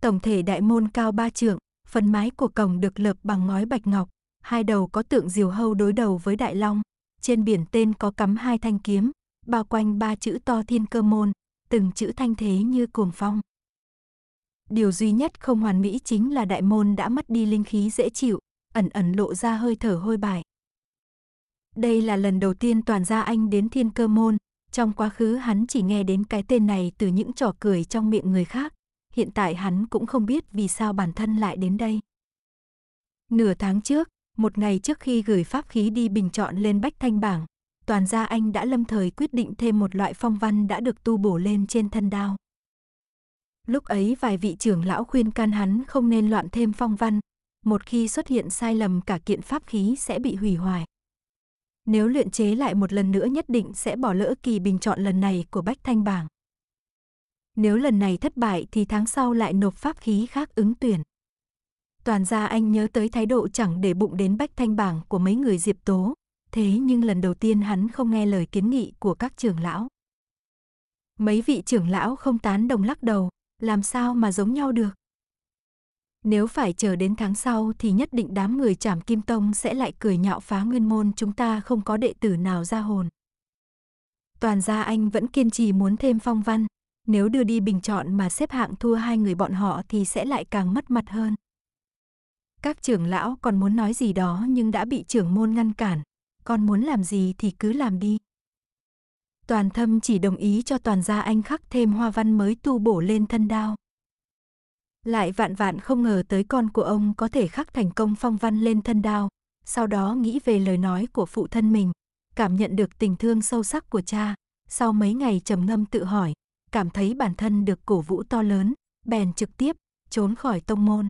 Tổng thể đại môn cao ba trượng, phần mái của cổng được lợp bằng ngói bạch ngọc, hai đầu có tượng diều hâu đối đầu với đại long, trên biển tên có cắm hai thanh kiếm, bao quanh ba chữ to thiên cơ môn, từng chữ thanh thế như cuồng phong. Điều duy nhất không hoàn mỹ chính là đại môn đã mất đi linh khí dễ chịu, ẩn ẩn lộ ra hơi thở hôi bại. Đây là lần đầu tiên toàn gia anh đến thiên cơ môn, trong quá khứ hắn chỉ nghe đến cái tên này từ những trò cười trong miệng người khác, hiện tại hắn cũng không biết vì sao bản thân lại đến đây. Nửa tháng trước, một ngày trước khi gửi pháp khí đi bình chọn lên bách thanh bảng, toàn gia anh đã lâm thời quyết định thêm một loại phong văn đã được tu bổ lên trên thân đao. Lúc ấy vài vị trưởng lão khuyên can hắn không nên loạn thêm phong văn, một khi xuất hiện sai lầm cả kiện pháp khí sẽ bị hủy hoại. Nếu luyện chế lại một lần nữa nhất định sẽ bỏ lỡ kỳ bình chọn lần này của Bách Thanh Bảng. Nếu lần này thất bại thì tháng sau lại nộp pháp khí khác ứng tuyển. Toàn ra anh nhớ tới thái độ chẳng để bụng đến Bách Thanh Bảng của mấy người Diệp Tố, thế nhưng lần đầu tiên hắn không nghe lời kiến nghị của các trưởng lão. Mấy vị trưởng lão không tán đồng lắc đầu, làm sao mà giống nhau được? Nếu phải chờ đến tháng sau thì nhất định đám người trảm kim tông sẽ lại cười nhạo phá nguyên môn chúng ta không có đệ tử nào ra hồn. Toàn gia anh vẫn kiên trì muốn thêm phong văn, nếu đưa đi bình chọn mà xếp hạng thua hai người bọn họ thì sẽ lại càng mất mặt hơn. Các trưởng lão còn muốn nói gì đó nhưng đã bị trưởng môn ngăn cản, con muốn làm gì thì cứ làm đi. Toàn thâm chỉ đồng ý cho toàn gia anh khắc thêm hoa văn mới tu bổ lên thân đao. Lại vạn vạn không ngờ tới con của ông có thể khắc thành công phong văn lên thân đao, sau đó nghĩ về lời nói của phụ thân mình, cảm nhận được tình thương sâu sắc của cha, sau mấy ngày trầm ngâm tự hỏi, cảm thấy bản thân được cổ vũ to lớn, bèn trực tiếp trốn khỏi tông môn.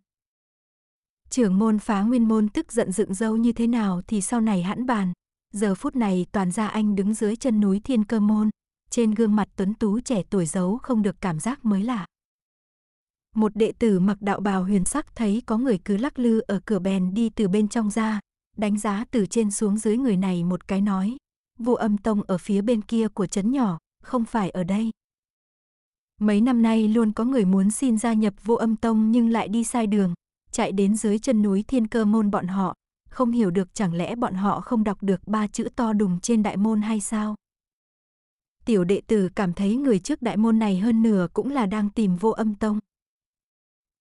Trưởng môn phá nguyên môn tức giận dựng dâu như thế nào thì sau này hãn bàn. Giờ phút này toàn gia anh đứng dưới chân núi thiên cơ môn, trên gương mặt tuấn tú trẻ tuổi giấu không được cảm giác mới lạ một đệ tử mặc đạo bào huyền sắc thấy có người cứ lắc lư ở cửa bèn đi từ bên trong ra, đánh giá từ trên xuống dưới người này một cái nói. Vô âm tông ở phía bên kia của trấn nhỏ, không phải ở đây. Mấy năm nay luôn có người muốn xin gia nhập vô âm tông nhưng lại đi sai đường, chạy đến dưới chân núi thiên cơ môn bọn họ, không hiểu được chẳng lẽ bọn họ không đọc được ba chữ to đùng trên đại môn hay sao? Tiểu đệ tử cảm thấy người trước đại môn này hơn nửa cũng là đang tìm vô âm tông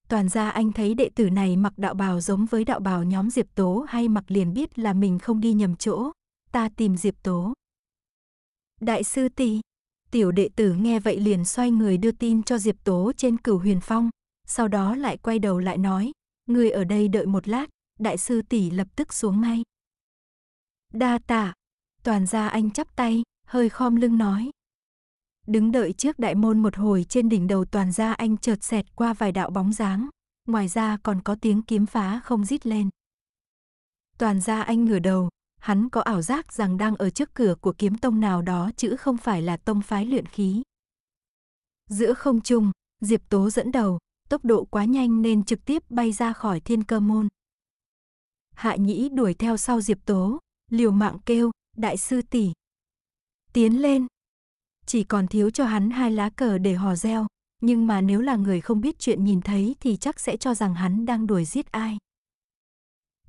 toàn ra anh thấy đệ tử này mặc đạo bào giống với đạo bào nhóm Diệp Tố hay mặc liền biết là mình không đi nhầm chỗ, ta tìm Diệp Tố. Đại sư tỷ, tiểu đệ tử nghe vậy liền xoay người đưa tin cho Diệp Tố trên cửu huyền phong, sau đó lại quay đầu lại nói, người ở đây đợi một lát, đại sư tỷ lập tức xuống ngay. Đa tạ, toàn ra anh chắp tay, hơi khom lưng nói. Đứng đợi trước đại môn một hồi trên đỉnh đầu toàn gia anh chợt xẹt qua vài đạo bóng dáng. Ngoài ra còn có tiếng kiếm phá không rít lên. Toàn gia anh ngửa đầu, hắn có ảo giác rằng đang ở trước cửa của kiếm tông nào đó chứ không phải là tông phái luyện khí. Giữa không trung, Diệp Tố dẫn đầu, tốc độ quá nhanh nên trực tiếp bay ra khỏi thiên cơ môn. Hạ Nhĩ đuổi theo sau Diệp Tố, liều mạng kêu, đại sư tỷ. Tiến lên, chỉ còn thiếu cho hắn hai lá cờ để hò reo, nhưng mà nếu là người không biết chuyện nhìn thấy thì chắc sẽ cho rằng hắn đang đuổi giết ai.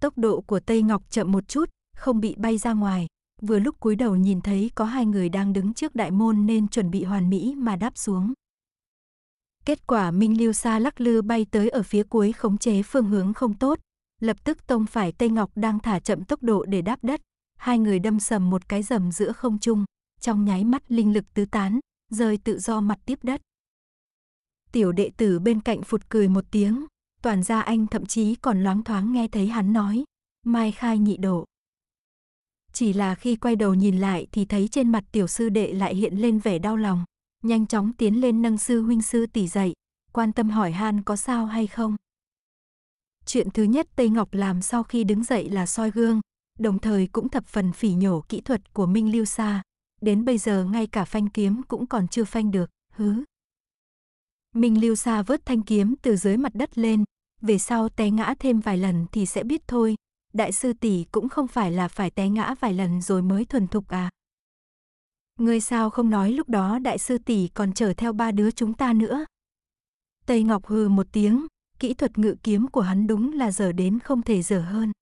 Tốc độ của Tây Ngọc chậm một chút, không bị bay ra ngoài, vừa lúc cúi đầu nhìn thấy có hai người đang đứng trước đại môn nên chuẩn bị hoàn mỹ mà đáp xuống. Kết quả Minh Lưu Sa lắc lư bay tới ở phía cuối khống chế phương hướng không tốt, lập tức tông phải Tây Ngọc đang thả chậm tốc độ để đáp đất, hai người đâm sầm một cái rầm giữa không trung trong nháy mắt linh lực tứ tán, rơi tự do mặt tiếp đất. Tiểu đệ tử bên cạnh phụt cười một tiếng, toàn ra anh thậm chí còn loáng thoáng nghe thấy hắn nói, mai khai nhị độ. Chỉ là khi quay đầu nhìn lại thì thấy trên mặt tiểu sư đệ lại hiện lên vẻ đau lòng, nhanh chóng tiến lên nâng sư huynh sư tỷ dậy, quan tâm hỏi han có sao hay không. Chuyện thứ nhất Tây Ngọc làm sau khi đứng dậy là soi gương, đồng thời cũng thập phần phỉ nhổ kỹ thuật của Minh Lưu Sa, đến bây giờ ngay cả phanh kiếm cũng còn chưa phanh được, hứ. Minh Lưu Sa vớt thanh kiếm từ dưới mặt đất lên, về sau té ngã thêm vài lần thì sẽ biết thôi, đại sư tỷ cũng không phải là phải té ngã vài lần rồi mới thuần thục à. người sao không nói lúc đó đại sư tỷ còn chở theo ba đứa chúng ta nữa. Tây Ngọc hừ một tiếng, kỹ thuật ngự kiếm của hắn đúng là giờ đến không thể dở hơn.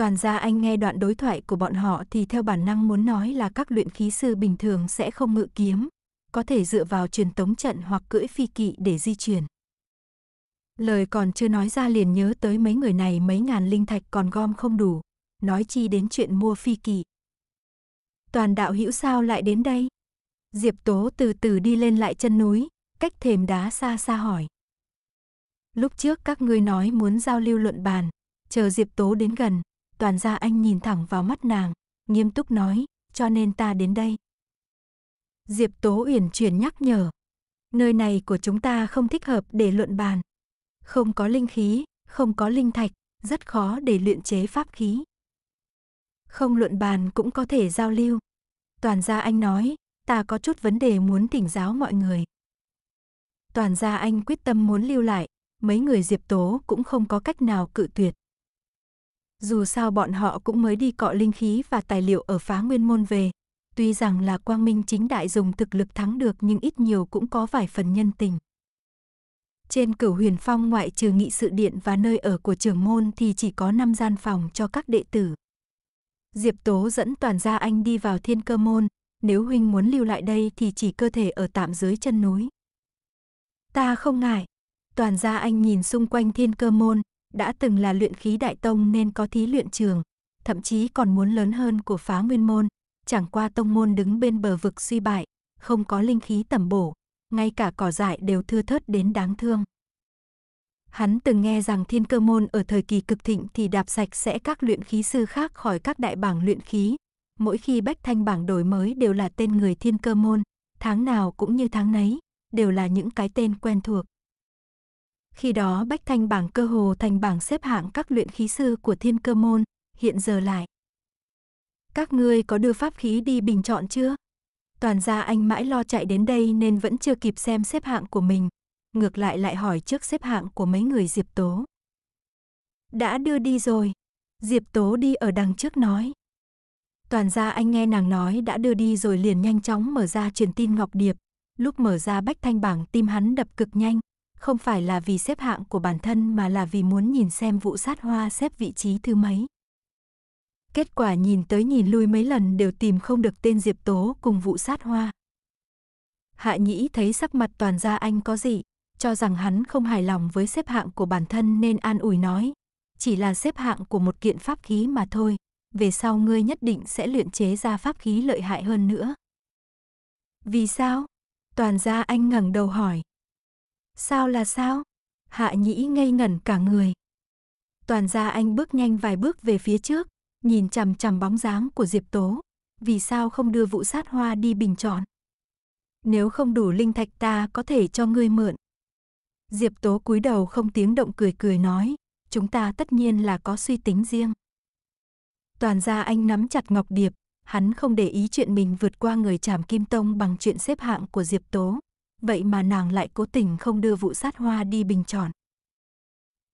Toàn ra anh nghe đoạn đối thoại của bọn họ thì theo bản năng muốn nói là các luyện khí sư bình thường sẽ không ngự kiếm, có thể dựa vào truyền tống trận hoặc cưỡi phi kỵ để di chuyển. Lời còn chưa nói ra liền nhớ tới mấy người này mấy ngàn linh thạch còn gom không đủ, nói chi đến chuyện mua phi kỵ. Toàn đạo hữu sao lại đến đây? Diệp Tố từ từ đi lên lại chân núi, cách thềm đá xa xa hỏi. Lúc trước các ngươi nói muốn giao lưu luận bàn, chờ Diệp Tố đến gần, toàn ra anh nhìn thẳng vào mắt nàng, nghiêm túc nói, cho nên ta đến đây. Diệp Tố Uyển chuyển nhắc nhở, nơi này của chúng ta không thích hợp để luận bàn. Không có linh khí, không có linh thạch, rất khó để luyện chế pháp khí. Không luận bàn cũng có thể giao lưu. Toàn gia anh nói, ta có chút vấn đề muốn tỉnh giáo mọi người. Toàn gia anh quyết tâm muốn lưu lại, mấy người Diệp Tố cũng không có cách nào cự tuyệt. Dù sao bọn họ cũng mới đi cọ linh khí và tài liệu ở phá nguyên môn về. Tuy rằng là quang minh chính đại dùng thực lực thắng được nhưng ít nhiều cũng có vài phần nhân tình. Trên cửu huyền phong ngoại trừ nghị sự điện và nơi ở của trưởng môn thì chỉ có 5 gian phòng cho các đệ tử. Diệp Tố dẫn toàn gia anh đi vào thiên cơ môn, nếu huynh muốn lưu lại đây thì chỉ cơ thể ở tạm dưới chân núi. Ta không ngại. Toàn gia anh nhìn xung quanh thiên cơ môn, đã từng là luyện khí đại tông nên có thí luyện trường, thậm chí còn muốn lớn hơn của phá nguyên môn, chẳng qua tông môn đứng bên bờ vực suy bại, không có linh khí tầm bổ, ngay cả cỏ dại đều thưa thớt đến đáng thương. Hắn từng nghe rằng thiên cơ môn ở thời kỳ cực thịnh thì đạp sạch sẽ các luyện khí sư khác khỏi các đại bảng luyện khí. Mỗi khi bách thanh bảng đổi mới đều là tên người thiên cơ môn, tháng nào cũng như tháng nấy, đều là những cái tên quen thuộc. Khi đó Bách Thanh bảng cơ hồ thành bảng xếp hạng các luyện khí sư của thiên cơ môn, hiện giờ lại. Các ngươi có đưa pháp khí đi bình chọn chưa? Toàn ra anh mãi lo chạy đến đây nên vẫn chưa kịp xem xếp hạng của mình, ngược lại lại hỏi trước xếp hạng của mấy người Diệp Tố. Đã đưa đi rồi. Diệp Tố đi ở đằng trước nói. Toàn ra anh nghe nàng nói đã đưa đi rồi liền nhanh chóng mở ra truyền tin Ngọc Điệp. Lúc mở ra bách thanh bảng tim hắn đập cực nhanh, không phải là vì xếp hạng của bản thân mà là vì muốn nhìn xem vụ sát hoa xếp vị trí thứ mấy. Kết quả nhìn tới nhìn lui mấy lần đều tìm không được tên Diệp Tố cùng vụ sát hoa. Hạ Nhĩ thấy sắc mặt toàn gia anh có gì, cho rằng hắn không hài lòng với xếp hạng của bản thân nên an ủi nói, chỉ là xếp hạng của một kiện pháp khí mà thôi, về sau ngươi nhất định sẽ luyện chế ra pháp khí lợi hại hơn nữa. Vì sao? Toàn gia anh ngẩng đầu hỏi. Sao là sao? Hạ nhĩ ngây ngẩn cả người. Toàn ra anh bước nhanh vài bước về phía trước, nhìn chằm chằm bóng dáng của Diệp Tố. Vì sao không đưa vụ sát hoa đi bình chọn? Nếu không đủ linh thạch ta có thể cho ngươi mượn. Diệp Tố cúi đầu không tiếng động cười cười nói, chúng ta tất nhiên là có suy tính riêng. Toàn ra anh nắm chặt Ngọc Điệp, hắn không để ý chuyện mình vượt qua người Trảm Kim Tông bằng chuyện xếp hạng của Diệp Tố vậy mà nàng lại cố tình không đưa vụ sát hoa đi bình chọn.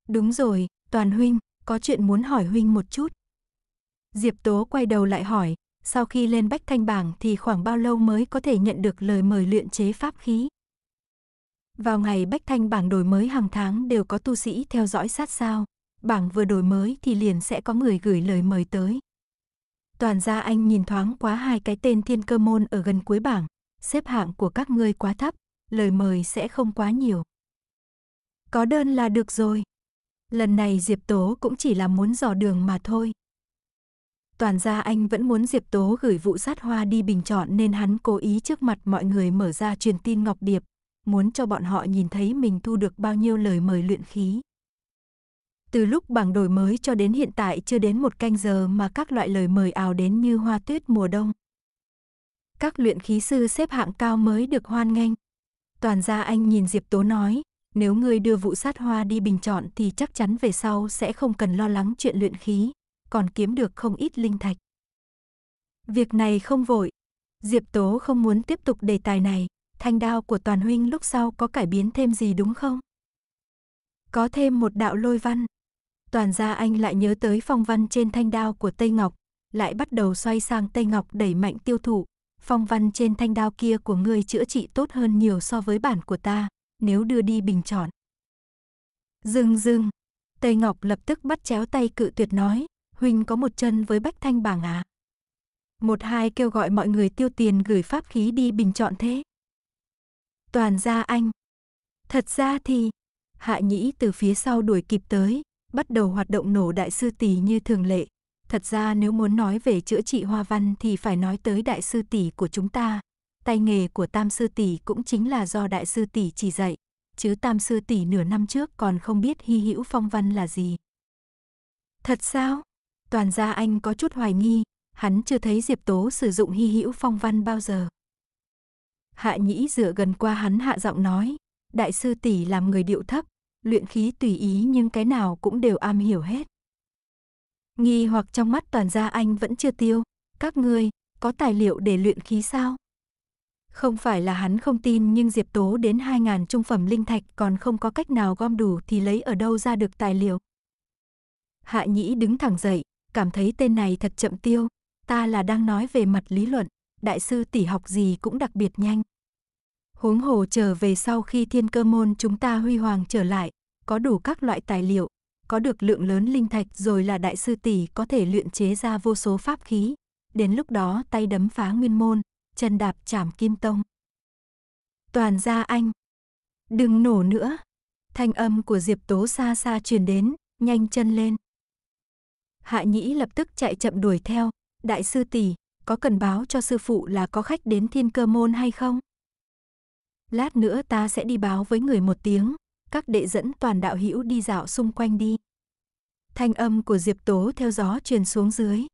Đúng rồi, Toàn Huynh, có chuyện muốn hỏi Huynh một chút. Diệp Tố quay đầu lại hỏi, sau khi lên bách thanh bảng thì khoảng bao lâu mới có thể nhận được lời mời luyện chế pháp khí? Vào ngày bách thanh bảng đổi mới hàng tháng đều có tu sĩ theo dõi sát sao, bảng vừa đổi mới thì liền sẽ có người gửi lời mời tới. Toàn gia anh nhìn thoáng quá hai cái tên thiên cơ môn ở gần cuối bảng, xếp hạng của các ngươi quá thấp, lời mời sẽ không quá nhiều. Có đơn là được rồi. Lần này Diệp Tố cũng chỉ là muốn dò đường mà thôi. Toàn ra anh vẫn muốn Diệp Tố gửi vụ sát hoa đi bình chọn nên hắn cố ý trước mặt mọi người mở ra truyền tin Ngọc Điệp, muốn cho bọn họ nhìn thấy mình thu được bao nhiêu lời mời luyện khí. Từ lúc bảng đổi mới cho đến hiện tại chưa đến một canh giờ mà các loại lời mời ào đến như hoa tuyết mùa đông. Các luyện khí sư xếp hạng cao mới được hoan nghênh. Toàn ra anh nhìn Diệp Tố nói, nếu ngươi đưa vụ sát hoa đi bình chọn thì chắc chắn về sau sẽ không cần lo lắng chuyện luyện khí, còn kiếm được không ít linh thạch. Việc này không vội. Diệp Tố không muốn tiếp tục đề tài này, thanh đao của Toàn Huynh lúc sau có cải biến thêm gì đúng không? Có thêm một đạo lôi văn. Toàn ra anh lại nhớ tới phong văn trên thanh đao của Tây Ngọc, lại bắt đầu xoay sang Tây Ngọc đẩy mạnh tiêu thụ, phong văn trên thanh đao kia của ngươi chữa trị tốt hơn nhiều so với bản của ta, nếu đưa đi bình chọn. Dưng dưng, Tây Ngọc lập tức bắt chéo tay cự tuyệt nói, huynh có một chân với bách thanh bảng à? Một hai kêu gọi mọi người tiêu tiền gửi pháp khí đi bình chọn thế. Toàn ra anh. Thật ra thì, hạ nhĩ từ phía sau đuổi kịp tới, bắt đầu hoạt động nổ đại sư tỷ như thường lệ, Thật ra nếu muốn nói về chữa trị hoa văn thì phải nói tới đại sư tỷ của chúng ta. Tay nghề của tam sư tỷ cũng chính là do đại sư tỷ chỉ dạy, chứ tam sư tỷ nửa năm trước còn không biết hy hữu phong văn là gì. Thật sao? Toàn gia anh có chút hoài nghi, hắn chưa thấy Diệp Tố sử dụng hy hữu phong văn bao giờ. Hạ nhĩ dựa gần qua hắn hạ giọng nói, đại sư tỷ làm người điệu thấp, luyện khí tùy ý nhưng cái nào cũng đều am hiểu hết. Nghi hoặc trong mắt toàn gia anh vẫn chưa tiêu, các ngươi có tài liệu để luyện khí sao? Không phải là hắn không tin nhưng Diệp Tố đến 2.000 trung phẩm linh thạch còn không có cách nào gom đủ thì lấy ở đâu ra được tài liệu. Hạ Nhĩ đứng thẳng dậy, cảm thấy tên này thật chậm tiêu, ta là đang nói về mặt lý luận, đại sư tỷ học gì cũng đặc biệt nhanh. Huống hồ trở về sau khi thiên cơ môn chúng ta huy hoàng trở lại, có đủ các loại tài liệu, có được lượng lớn linh thạch rồi là đại sư tỷ có thể luyện chế ra vô số pháp khí. Đến lúc đó tay đấm phá nguyên môn, chân đạp chảm kim tông. Toàn ra anh. Đừng nổ nữa. Thanh âm của Diệp Tố xa xa truyền đến, nhanh chân lên. Hạ Nhĩ lập tức chạy chậm đuổi theo, đại sư tỷ, có cần báo cho sư phụ là có khách đến thiên cơ môn hay không? Lát nữa ta sẽ đi báo với người một tiếng, các đệ dẫn toàn đạo hữu đi dạo xung quanh đi. Thanh âm của Diệp Tố theo gió truyền xuống dưới.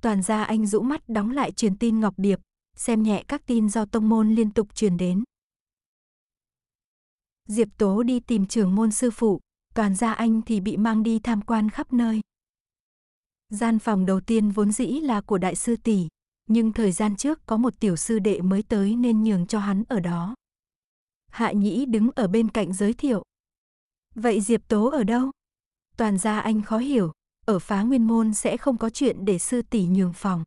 Toàn gia anh rũ mắt đóng lại truyền tin Ngọc Điệp, xem nhẹ các tin do tông môn liên tục truyền đến. Diệp Tố đi tìm trưởng môn sư phụ, toàn gia anh thì bị mang đi tham quan khắp nơi. Gian phòng đầu tiên vốn dĩ là của đại sư tỷ, nhưng thời gian trước có một tiểu sư đệ mới tới nên nhường cho hắn ở đó. Hạ Nhĩ đứng ở bên cạnh giới thiệu. Vậy Diệp Tố ở đâu? Toàn gia anh khó hiểu, ở phá nguyên môn sẽ không có chuyện để sư tỷ nhường phòng.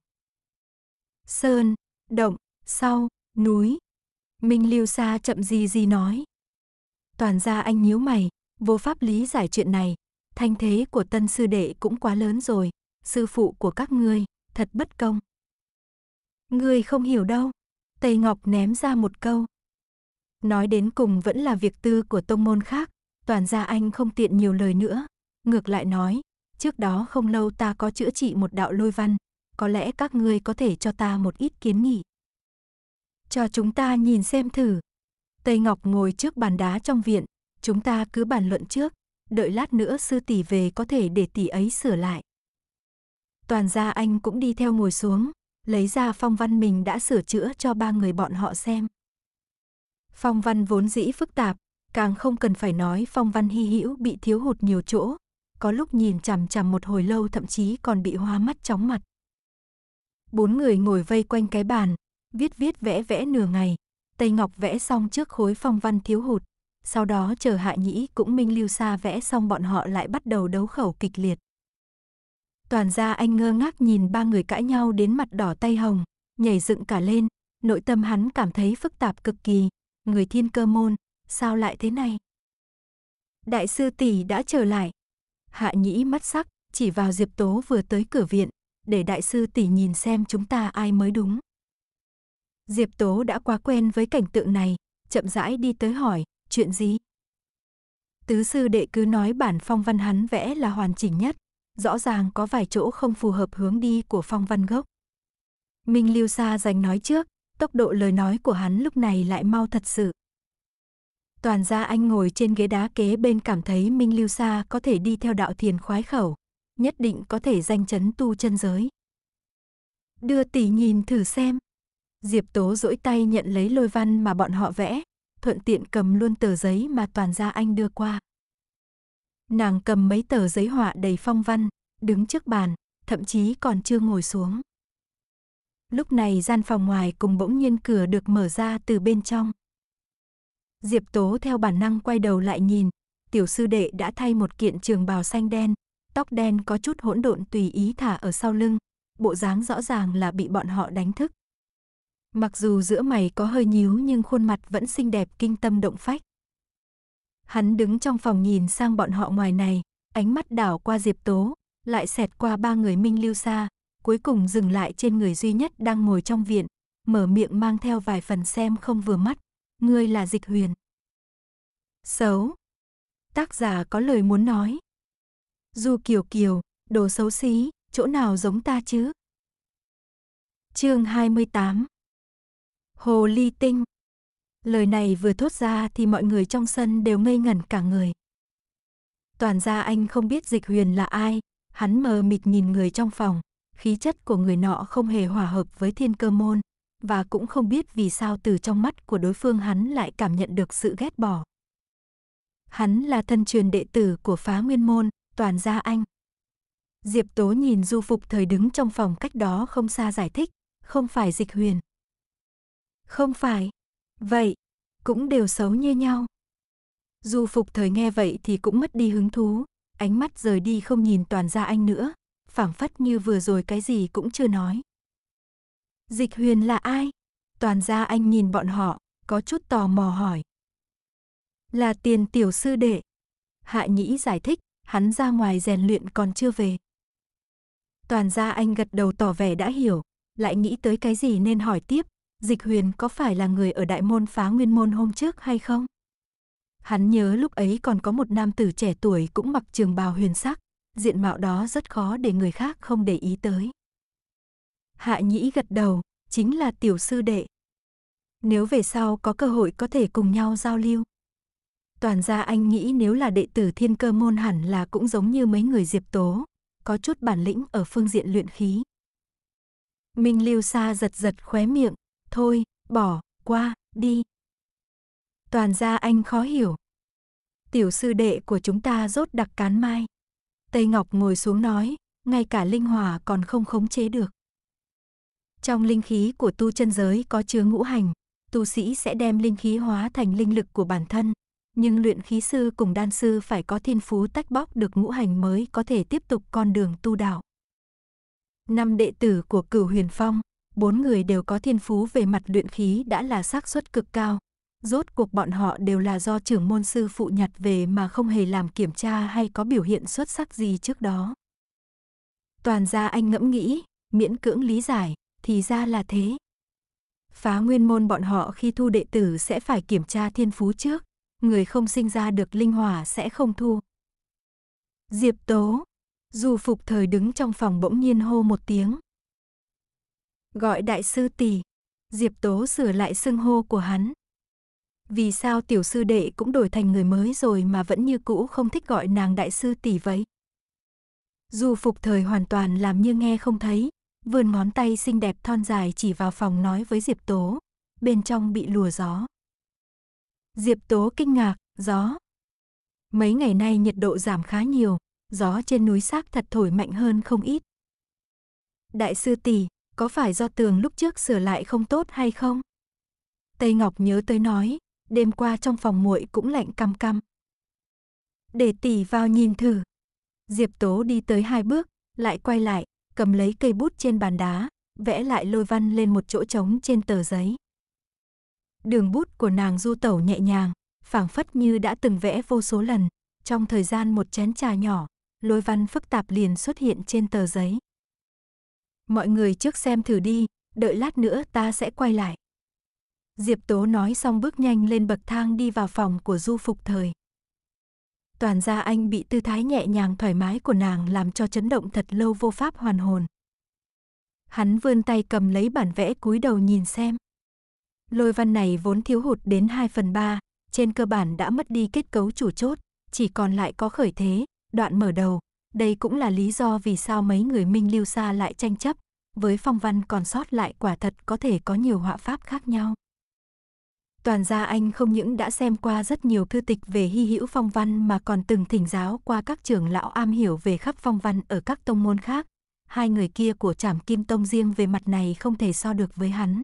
Sơn, động, sau, núi. Minh Lưu Sa chậm gì gì nói. Toàn gia anh nhíu mày, vô pháp lý giải chuyện này. Thanh thế của tân sư đệ cũng quá lớn rồi, sư phụ của các ngươi, thật bất công. Ngươi không hiểu đâu. Tây Ngọc ném ra một câu, Nói đến cùng vẫn là việc tư của tông môn khác, toàn ra anh không tiện nhiều lời nữa. Ngược lại nói, trước đó không lâu ta có chữa trị một đạo lôi văn, có lẽ các ngươi có thể cho ta một ít kiến nghị. Cho chúng ta nhìn xem thử. Tây Ngọc ngồi trước bàn đá trong viện, chúng ta cứ bàn luận trước, đợi lát nữa sư tỷ về có thể để tỷ ấy sửa lại. Toàn gia anh cũng đi theo ngồi xuống, lấy ra phong văn mình đã sửa chữa cho ba người bọn họ xem. Phong văn vốn dĩ phức tạp, càng không cần phải nói phong văn hy hữu bị thiếu hụt nhiều chỗ, có lúc nhìn chằm chằm một hồi lâu thậm chí còn bị hoa mắt chóng mặt. Bốn người ngồi vây quanh cái bàn, viết viết vẽ vẽ nửa ngày, Tây Ngọc vẽ xong trước khối phong văn thiếu hụt, sau đó chờ Hạ Nhĩ cũng Minh Lưu Sa vẽ xong bọn họ lại bắt đầu đấu khẩu kịch liệt. Toàn gia anh ngơ ngác nhìn ba người cãi nhau đến mặt đỏ tay hồng, nhảy dựng cả lên, nội tâm hắn cảm thấy phức tạp cực kỳ, người thiên cơ môn, sao lại thế này? Đại sư tỷ đã trở lại. Hạ nhĩ mắt sắc, chỉ vào Diệp Tố vừa tới cửa viện, để đại sư tỷ nhìn xem chúng ta ai mới đúng. Diệp Tố đã quá quen với cảnh tượng này, chậm rãi đi tới hỏi, chuyện gì? Tứ sư đệ cứ nói bản phong văn hắn vẽ là hoàn chỉnh nhất, rõ ràng có vài chỗ không phù hợp hướng đi của phong văn gốc. Minh Lưu Sa dành nói trước, tốc độ lời nói của hắn lúc này lại mau thật sự. Toàn gia anh ngồi trên ghế đá kế bên cảm thấy Minh Lưu Sa có thể đi theo đạo thiền khoái khẩu, nhất định có thể danh chấn tu chân giới. Đưa tỷ nhìn thử xem. Diệp Tố duỗi tay nhận lấy lôi văn mà bọn họ vẽ, thuận tiện cầm luôn tờ giấy mà toàn gia anh đưa qua. Nàng cầm mấy tờ giấy họa đầy phong văn, đứng trước bàn, thậm chí còn chưa ngồi xuống. Lúc này gian phòng ngoài cùng bỗng nhiên cửa được mở ra từ bên trong. Diệp Tố theo bản năng quay đầu lại nhìn, tiểu sư đệ đã thay một kiện trường bào xanh đen, tóc đen có chút hỗn độn tùy ý thả ở sau lưng, bộ dáng rõ ràng là bị bọn họ đánh thức. Mặc dù giữa mày có hơi nhíu nhưng khuôn mặt vẫn xinh đẹp kinh tâm động phách. Hắn đứng trong phòng nhìn sang bọn họ ngoài này, ánh mắt đảo qua Diệp Tố, lại xẹt qua ba người Minh Lưu Sa, cuối cùng dừng lại trên người duy nhất đang ngồi trong viện, mở miệng mang theo vài phần xem không vừa mắt, ngươi là dịch huyền. Xấu. Tác giả có lời muốn nói. Du Kiều Kiều, đồ xấu xí, chỗ nào giống ta chứ? Chương 28. Hồ ly tinh. Lời này vừa thốt ra thì mọi người trong sân đều ngây ngẩn cả người. Toàn ra anh không biết Dịch Huyền là ai, hắn mờ mịt nhìn người trong phòng khí chất của người nọ không hề hòa hợp với thiên cơ môn, và cũng không biết vì sao từ trong mắt của đối phương hắn lại cảm nhận được sự ghét bỏ. Hắn là thân truyền đệ tử của phá nguyên môn, toàn gia anh. Diệp Tố nhìn Du Phục thời đứng trong phòng cách đó không xa giải thích, không phải dịch huyền. Không phải. Vậy, cũng đều xấu như nhau. Du Phục thời nghe vậy thì cũng mất đi hứng thú, ánh mắt rời đi không nhìn toàn gia anh nữa, phảng phất như vừa rồi cái gì cũng chưa nói. Dịch huyền là ai? Toàn gia anh nhìn bọn họ, có chút tò mò hỏi. Là tiền tiểu sư đệ. Hạ nhĩ giải thích, hắn ra ngoài rèn luyện còn chưa về. Toàn gia anh gật đầu tỏ vẻ đã hiểu, lại nghĩ tới cái gì nên hỏi tiếp, Dịch Huyền có phải là người ở đại môn phá nguyên môn hôm trước hay không? Hắn nhớ lúc ấy còn có một nam tử trẻ tuổi cũng mặc trường bào huyền sắc diện mạo đó rất khó để người khác không để ý tới. Hạ Nhĩ gật đầu, chính là tiểu sư đệ. Nếu về sau có cơ hội có thể cùng nhau giao lưu. Toàn ra anh nghĩ nếu là đệ tử thiên cơ môn hẳn là cũng giống như mấy người diệp tố, có chút bản lĩnh ở phương diện luyện khí. Minh Lưu Sa giật giật khóe miệng, thôi, bỏ, qua, đi. Toàn ra anh khó hiểu. Tiểu sư đệ của chúng ta rốt đặc cán mai. Tây Ngọc ngồi xuống nói, ngay cả linh hỏa còn không khống chế được. Trong linh khí của tu chân giới có chứa ngũ hành, tu sĩ sẽ đem linh khí hóa thành linh lực của bản thân, nhưng luyện khí sư cùng đan sư phải có thiên phú tách bóc được ngũ hành mới có thể tiếp tục con đường tu đạo. Năm đệ tử của Cửu Huyền Phong, bốn người đều có thiên phú về mặt luyện khí đã là xác suất cực cao, rốt cuộc bọn họ đều là do trưởng môn sư phụ nhặt về mà không hề làm kiểm tra hay có biểu hiện xuất sắc gì trước đó. Toàn ra anh ngẫm nghĩ, miễn cưỡng lý giải, thì ra là thế. Phá nguyên môn bọn họ khi thu đệ tử sẽ phải kiểm tra thiên phú trước, người không sinh ra được linh hỏa sẽ không thu. Diệp Tố, dù phục thời đứng trong phòng bỗng nhiên hô một tiếng. Gọi đại sư tỷ, Diệp Tố sửa lại xưng hô của hắn. Vì sao tiểu sư đệ cũng đổi thành người mới rồi mà vẫn như cũ không thích gọi nàng đại sư tỷ vậy? Du phục thời hoàn toàn làm như nghe không thấy, vươn ngón tay xinh đẹp thon dài chỉ vào phòng nói với Diệp Tố, bên trong bị lùa gió. Diệp Tố kinh ngạc, gió. Mấy ngày nay nhiệt độ giảm khá nhiều, gió trên núi xác thật thổi mạnh hơn không ít. Đại sư tỷ, có phải do tường lúc trước sửa lại không tốt hay không? Tây Ngọc nhớ tới nói, đêm qua trong phòng muội cũng lạnh căm căm. Để tỷ vào nhìn thử. Diệp Tố đi tới hai bước, lại quay lại, cầm lấy cây bút trên bàn đá, vẽ lại lôi văn lên một chỗ trống trên tờ giấy. Đường bút của nàng du tẩu nhẹ nhàng, phảng phất như đã từng vẽ vô số lần, trong thời gian một chén trà nhỏ, lôi văn phức tạp liền xuất hiện trên tờ giấy. Mọi người trước xem thử đi, đợi lát nữa ta sẽ quay lại. Diệp Tố nói xong bước nhanh lên bậc thang đi vào phòng của Du Phục Thời. Toàn gia anh bị tư thái nhẹ nhàng thoải mái của nàng làm cho chấn động thật lâu vô pháp hoàn hồn. Hắn vươn tay cầm lấy bản vẽ cúi đầu nhìn xem. Lôi văn này vốn thiếu hụt đến 2 phần 3, trên cơ bản đã mất đi kết cấu chủ chốt, chỉ còn lại có khởi thế, đoạn mở đầu. Đây cũng là lý do vì sao mấy người Minh Lưu Sa lại tranh chấp, với phong văn còn sót lại quả thật có thể có nhiều họa pháp khác nhau. Toàn ra anh không những đã xem qua rất nhiều thư tịch về hy hữu phong văn mà còn từng thỉnh giáo qua các trường lão am hiểu về khắp phong văn ở các tông môn khác. Hai người kia của trảm kim tông riêng về mặt này không thể so được với hắn.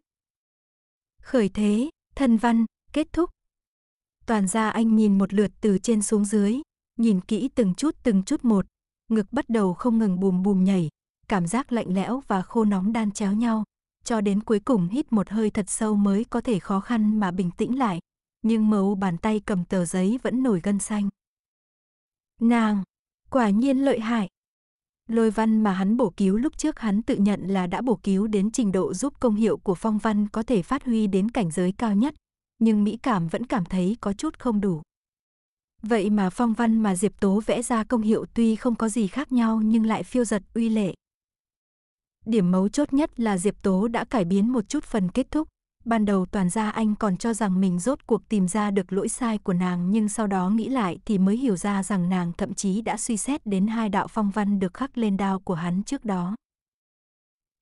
Khởi thế, thân văn, kết thúc. Toàn ra anh nhìn một lượt từ trên xuống dưới, nhìn kỹ từng chút từng chút một, ngực bắt đầu không ngừng bùm bùm nhảy, cảm giác lạnh lẽo và khô nóng đan chéo nhau, cho đến cuối cùng hít một hơi thật sâu mới có thể khó khăn mà bình tĩnh lại, nhưng mấu bàn tay cầm tờ giấy vẫn nổi gân xanh. Nàng, quả nhiên lợi hại. Lôi văn mà hắn bổ cứu lúc trước hắn tự nhận là đã bổ cứu đến trình độ giúp công hiệu của phong văn có thể phát huy đến cảnh giới cao nhất, nhưng mỹ cảm vẫn cảm thấy có chút không đủ. Vậy mà phong văn mà Diệp Tố vẽ ra công hiệu tuy không có gì khác nhau nhưng lại phiêu giật uy lệ. Điểm mấu chốt nhất là Diệp Tố đã cải biến một chút phần kết thúc. Ban đầu toàn ra anh còn cho rằng mình rốt cuộc tìm ra được lỗi sai của nàng nhưng sau đó nghĩ lại thì mới hiểu ra rằng nàng thậm chí đã suy xét đến hai đạo phong văn được khắc lên đao của hắn trước đó.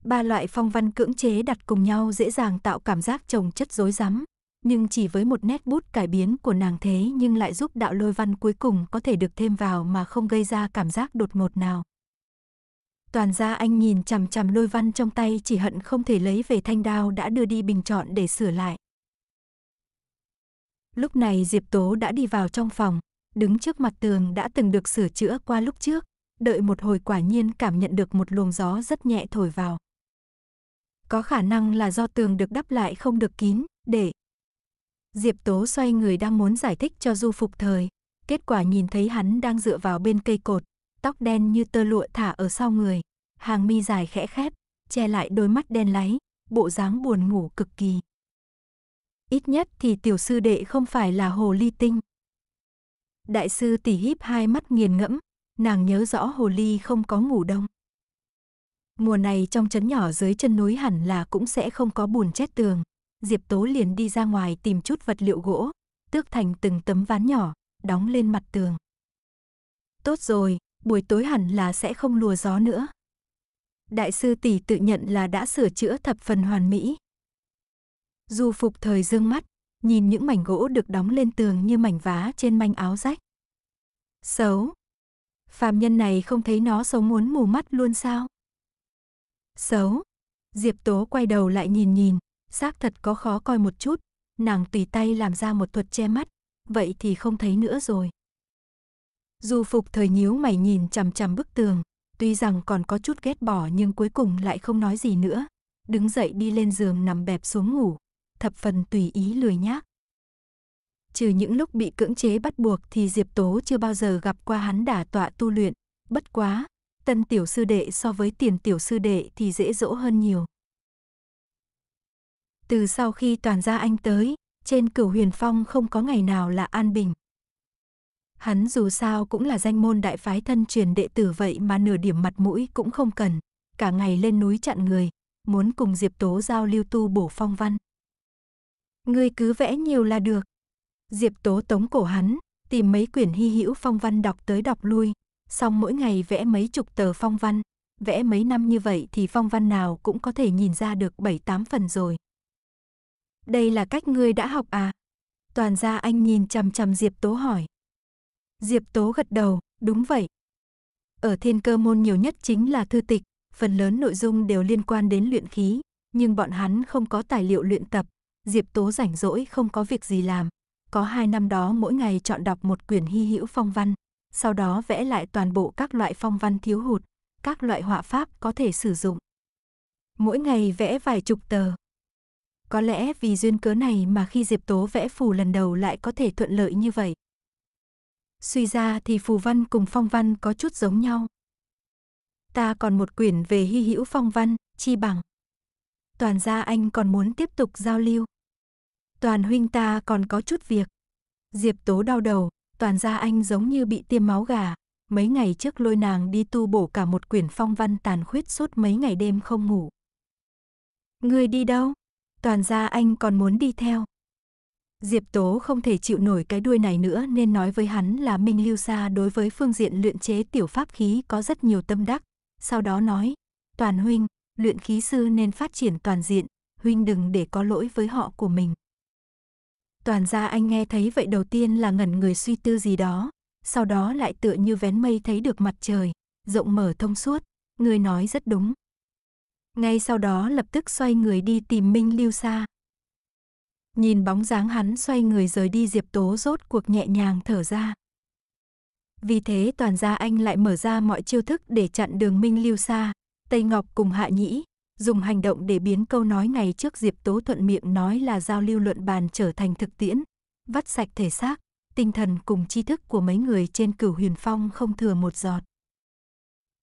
Ba loại phong văn cưỡng chế đặt cùng nhau dễ dàng tạo cảm giác trồng chất rối rắm, nhưng chỉ với một nét bút cải biến của nàng thế nhưng lại giúp đạo lôi văn cuối cùng có thể được thêm vào mà không gây ra cảm giác đột ngột nào. Toàn ra anh nhìn chằm chằm lôi văn trong tay chỉ hận không thể lấy về thanh đao đã đưa đi bình chọn để sửa lại. Lúc này Diệp Tố đã đi vào trong phòng, đứng trước mặt tường đã từng được sửa chữa qua lúc trước, đợi một hồi quả nhiên cảm nhận được một luồng gió rất nhẹ thổi vào. Có khả năng là do tường được đắp lại không được kín, để. Diệp Tố xoay người đang muốn giải thích cho Du Phục Thời, kết quả nhìn thấy hắn đang dựa vào bên cây cột, tóc đen như tơ lụa thả ở sau người, hàng mi dài khẽ khép, che lại đôi mắt đen láy, bộ dáng buồn ngủ cực kỳ. Ít nhất thì tiểu sư đệ không phải là hồ ly tinh. Đại sư tỷ híp hai mắt nghiền ngẫm, nàng nhớ rõ hồ ly không có ngủ đông. Mùa này trong trấn nhỏ dưới chân núi hẳn là cũng sẽ không có bùn chết tường. Diệp Tố liền đi ra ngoài tìm chút vật liệu gỗ, tước thành từng tấm ván nhỏ, đóng lên mặt tường. Tốt rồi, buổi tối hẳn là sẽ không lùa gió nữa. Đại sư tỷ tự nhận là đã sửa chữa thập phần hoàn mỹ. Du phục thời dương mắt, nhìn những mảnh gỗ được đóng lên tường như mảnh vá trên manh áo rách. Xấu. Phàm nhân này không thấy nó xấu muốn mù mắt luôn sao? Xấu. Diệp Tố quay đầu lại nhìn nhìn, xác thật có khó coi một chút, nàng tùy tay làm ra một thuật che mắt, vậy thì không thấy nữa rồi. Du Phục thời nhíu mày nhìn chằm chằm bức tường, tuy rằng còn có chút ghét bỏ nhưng cuối cùng lại không nói gì nữa, đứng dậy đi lên giường nằm bẹp xuống ngủ, thập phần tùy ý lười nhác. Trừ những lúc bị cưỡng chế bắt buộc thì Diệp Tố chưa bao giờ gặp qua hắn đả tọa tu luyện, bất quá, tân tiểu sư đệ so với tiền tiểu sư đệ thì dễ dỗ hơn nhiều. Từ sau khi toàn gia anh tới, trên cửu huyền phong không có ngày nào là an bình. Hắn dù sao cũng là danh môn đại phái thân truyền đệ tử vậy mà nửa điểm mặt mũi cũng không cần. Cả ngày lên núi chặn người, muốn cùng Diệp Tố giao lưu tu bổ phong văn. Ngươi cứ vẽ nhiều là được. Diệp Tố tống cổ hắn, tìm mấy quyển hy hữu phong văn đọc tới đọc lui, xong mỗi ngày vẽ mấy chục tờ phong văn, vẽ mấy năm như vậy thì phong văn nào cũng có thể nhìn ra được 7-8 phần rồi. Đây là cách ngươi đã học à? Toàn gia anh nhìn chằm chằm Diệp Tố hỏi. Diệp Tố gật đầu, đúng vậy. Ở thiên cơ môn nhiều nhất chính là thư tịch, phần lớn nội dung đều liên quan đến luyện khí, nhưng bọn hắn không có tài liệu luyện tập. Diệp Tố rảnh rỗi không có việc gì làm. Có hai năm đó mỗi ngày chọn đọc một quyển hy hữu phong văn, sau đó vẽ lại toàn bộ các loại phong văn thiếu hụt, các loại họa pháp có thể sử dụng. Mỗi ngày vẽ vài chục tờ. Có lẽ vì duyên cớ này mà khi Diệp Tố vẽ phù lần đầu lại có thể thuận lợi như vậy. Suy ra thì phù văn cùng phong văn có chút giống nhau. Ta còn một quyển về hy hữu phong văn, chi bằng. Toàn gia anh còn muốn tiếp tục giao lưu. Toàn huynh ta còn có chút việc. Diệp Tố đau đầu, toàn gia anh giống như bị tiêm máu gà. Mấy ngày trước lôi nàng đi tu bổ cả một quyển phong văn tàn khuyết suốt mấy ngày đêm không ngủ. người đi đâu? Toàn gia anh còn muốn đi theo. Diệp Tố không thể chịu nổi cái đuôi này nữa nên nói với hắn là Minh Lưu Sa đối với phương diện luyện chế tiểu pháp khí có rất nhiều tâm đắc. Sau đó nói, Toàn Huynh, luyện khí sư nên phát triển toàn diện, Huynh đừng để có lỗi với họ của mình. Toàn gia anh nghe thấy vậy đầu tiên là ngẩn người suy tư gì đó, sau đó lại tựa như vén mây thấy được mặt trời, rộng mở thông suốt, người nói rất đúng. Ngay sau đó lập tức xoay người đi tìm Minh Lưu Sa. Nhìn bóng dáng hắn xoay người rời đi Diệp Tố rốt cuộc nhẹ nhàng thở ra. Vì thế toàn gia anh lại mở ra mọi chiêu thức để chặn đường Minh Lưu Sa, Tây Ngọc cùng Hạ Nhĩ, dùng hành động để biến câu nói ngày trước Diệp Tố thuận miệng nói là giao lưu luận bàn trở thành thực tiễn, vắt sạch thể xác, tinh thần cùng tri thức của mấy người trên cửu huyền phong không thừa một giọt.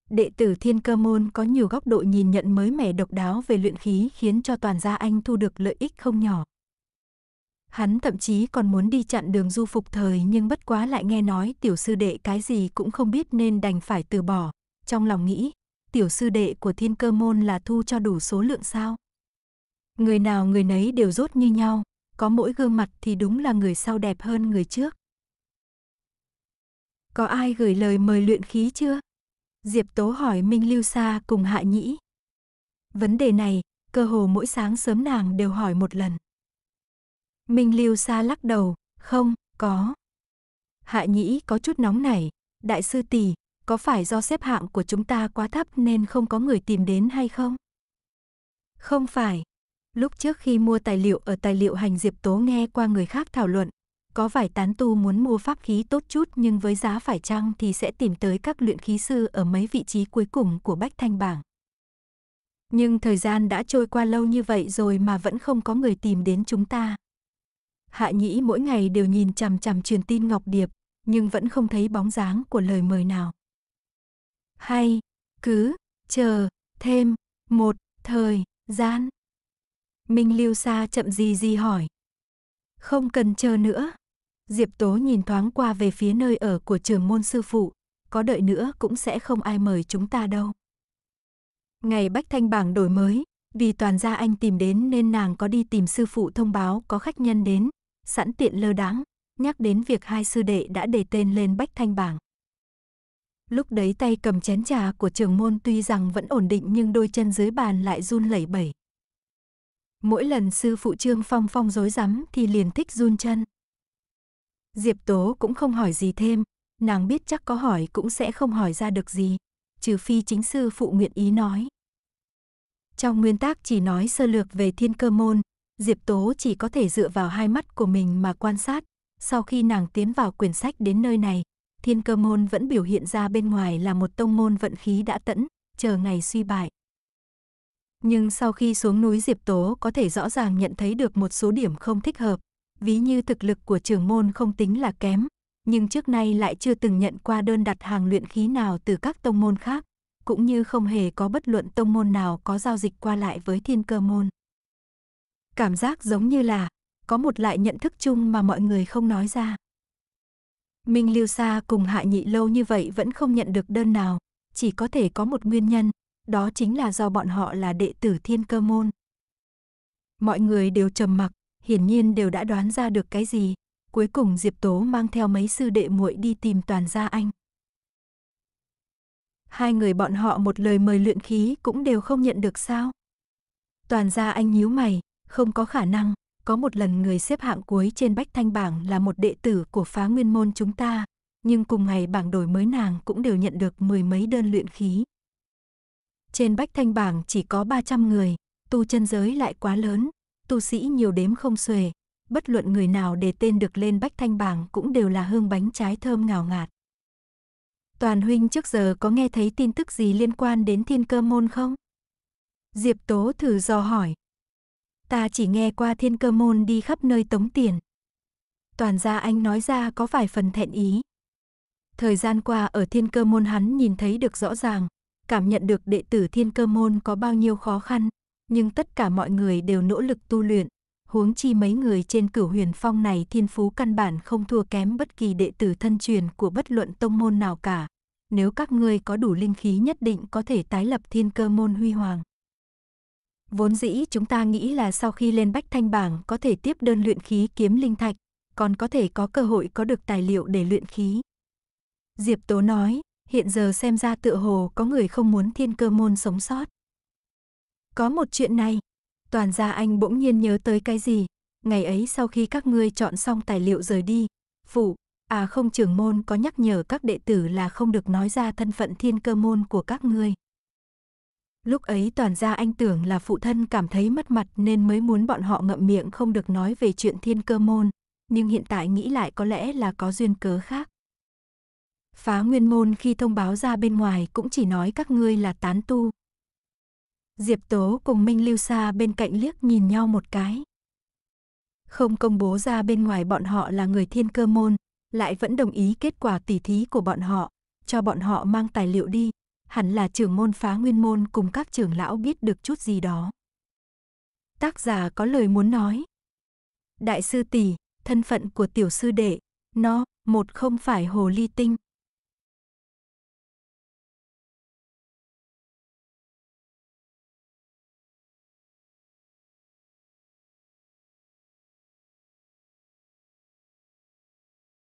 Đệ tử Thiên Cơ Môn có nhiều góc độ nhìn nhận mới mẻ độc đáo về luyện khí khiến cho toàn gia anh thu được lợi ích không nhỏ. Hắn thậm chí còn muốn đi chặn đường du phục thời nhưng bất quá lại nghe nói tiểu sư đệ cái gì cũng không biết nên đành phải từ bỏ. Trong lòng nghĩ, tiểu sư đệ của thiên cơ môn là thu cho đủ số lượng sao. Người nào người nấy đều rốt như nhau, có mỗi gương mặt thì đúng là người sau đẹp hơn người trước. Có ai gửi lời mời luyện khí chưa? Diệp Tố hỏi Minh Lưu Sa cùng Hạ Nhĩ. Vấn đề này, cơ hồ mỗi sáng sớm nàng đều hỏi một lần. Minh Lưu Sa lắc đầu, không, có. Hạ nhĩ có chút nóng nảy, đại sư tỷ, có phải do xếp hạng của chúng ta quá thấp nên không có người tìm đến hay không? Không phải. Lúc trước khi mua tài liệu ở tài liệu hành Diệp Tố nghe qua người khác thảo luận, có vài tán tu muốn mua pháp khí tốt chút nhưng với giá phải chăng thì sẽ tìm tới các luyện khí sư ở mấy vị trí cuối cùng của Bách Thanh Bảng. Nhưng thời gian đã trôi qua lâu như vậy rồi mà vẫn không có người tìm đến chúng ta. Hạ Nhĩ mỗi ngày đều nhìn chằm chằm truyền tin Ngọc Điệp, nhưng vẫn không thấy bóng dáng của lời mời nào. Hay, cứ, chờ, thêm, một, thời, gian. Minh Lưu Sa chậm gì gì hỏi. Không cần chờ nữa. Diệp Tố nhìn thoáng qua về phía nơi ở của trường môn sư phụ, có đợi nữa cũng sẽ không ai mời chúng ta đâu. Ngày Bách Thanh bảng đổi mới, vì toàn gia anh tìm đến nên nàng có đi tìm sư phụ thông báo có khách nhân đến, sẵn tiện lơ đáng, nhắc đến việc hai sư đệ đã đề tên lên bách thanh bảng. Lúc đấy tay cầm chén trà của trường môn tuy rằng vẫn ổn định nhưng đôi chân dưới bàn lại run lẩy bẩy. Mỗi lần sư phụ Trương Phong Phong dối rắm thì liền thích run chân. Diệp Tố cũng không hỏi gì thêm, nàng biết chắc có hỏi cũng sẽ không hỏi ra được gì, trừ phi chính sư phụ nguyện ý nói. Trong nguyên tác chỉ nói sơ lược về thiên cơ môn, Diệp Tố chỉ có thể dựa vào hai mắt của mình mà quan sát. Sau khi nàng tiến vào quyển sách đến nơi này, thiên cơ môn vẫn biểu hiện ra bên ngoài là một tông môn vận khí đã tẫn, chờ ngày suy bại. Nhưng sau khi xuống núi Diệp Tố có thể rõ ràng nhận thấy được một số điểm không thích hợp, ví như thực lực của trường môn không tính là kém, nhưng trước nay lại chưa từng nhận qua đơn đặt hàng luyện khí nào từ các tông môn khác, cũng như không hề có bất luận tông môn nào có giao dịch qua lại với thiên cơ môn cảm giác giống như là có một lại nhận thức chung mà mọi người không nói ra. Minh Lưu Sa cùng Hạ Nhị lâu như vậy vẫn không nhận được đơn nào, chỉ có thể có một nguyên nhân, đó chính là do bọn họ là đệ tử Thiên Cơ môn. Mọi người đều trầm mặc, hiển nhiên đều đã đoán ra được cái gì, cuối cùng Diệp Tố mang theo mấy sư đệ muội đi tìm toàn gia anh. Hai người bọn họ một lời mời luyện khí cũng đều không nhận được sao? Toàn gia anh nhíu mày, không có khả năng, có một lần người xếp hạng cuối trên bách thanh bảng là một đệ tử của phá nguyên môn chúng ta, nhưng cùng ngày bảng đổi mới nàng cũng đều nhận được mười mấy đơn luyện khí. Trên bách thanh bảng chỉ có 300 người, tu chân giới lại quá lớn, tu sĩ nhiều đếm không xuể, bất luận người nào để tên được lên bách thanh bảng cũng đều là hương bánh trái thơm ngào ngạt. Toàn huynh trước giờ có nghe thấy tin tức gì liên quan đến thiên cơ môn không? Diệp Tố thử dò hỏi, ta chỉ nghe qua thiên cơ môn đi khắp nơi tống tiền. Toàn gia anh nói ra có vài phần thẹn ý. Thời gian qua ở thiên cơ môn hắn nhìn thấy được rõ ràng, cảm nhận được đệ tử thiên cơ môn có bao nhiêu khó khăn, nhưng tất cả mọi người đều nỗ lực tu luyện, huống chi mấy người trên cửu huyền phong này thiên phú căn bản không thua kém bất kỳ đệ tử thân truyền của bất luận tông môn nào cả. Nếu các ngươi có đủ linh khí nhất định có thể tái lập thiên cơ môn huy hoàng. Vốn dĩ chúng ta nghĩ là sau khi lên bách thanh bảng có thể tiếp đơn luyện khí kiếm linh thạch, còn có thể có cơ hội có được tài liệu để luyện khí. Diệp Tố nói, hiện giờ xem ra tựa hồ có người không muốn thiên cơ môn sống sót. Có một chuyện này, toàn gia anh bỗng nhiên nhớ tới cái gì, ngày ấy sau khi các ngươi chọn xong tài liệu rời đi, phụ, à không trưởng môn có nhắc nhở các đệ tử là không được nói ra thân phận thiên cơ môn của các ngươi. Lúc ấy toàn ra anh tưởng là phụ thân cảm thấy mất mặt nên mới muốn bọn họ ngậm miệng không được nói về chuyện thiên cơ môn, nhưng hiện tại nghĩ lại có lẽ là có duyên cớ khác. Phá nguyên môn khi thông báo ra bên ngoài cũng chỉ nói các ngươi là tán tu. Diệp Tố cùng Minh Lưu Sa bên cạnh liếc nhìn nhau một cái. Không công bố ra bên ngoài bọn họ là người thiên cơ môn, lại vẫn đồng ý kết quả tỉ thí của bọn họ, cho bọn họ mang tài liệu đi, hẳn là trưởng môn phá nguyên môn cùng các trưởng lão biết được chút gì đó. Tác giả có lời muốn nói. Đại sư tỷ, thân phận của tiểu sư đệ, nó, một không phải hồ ly tinh,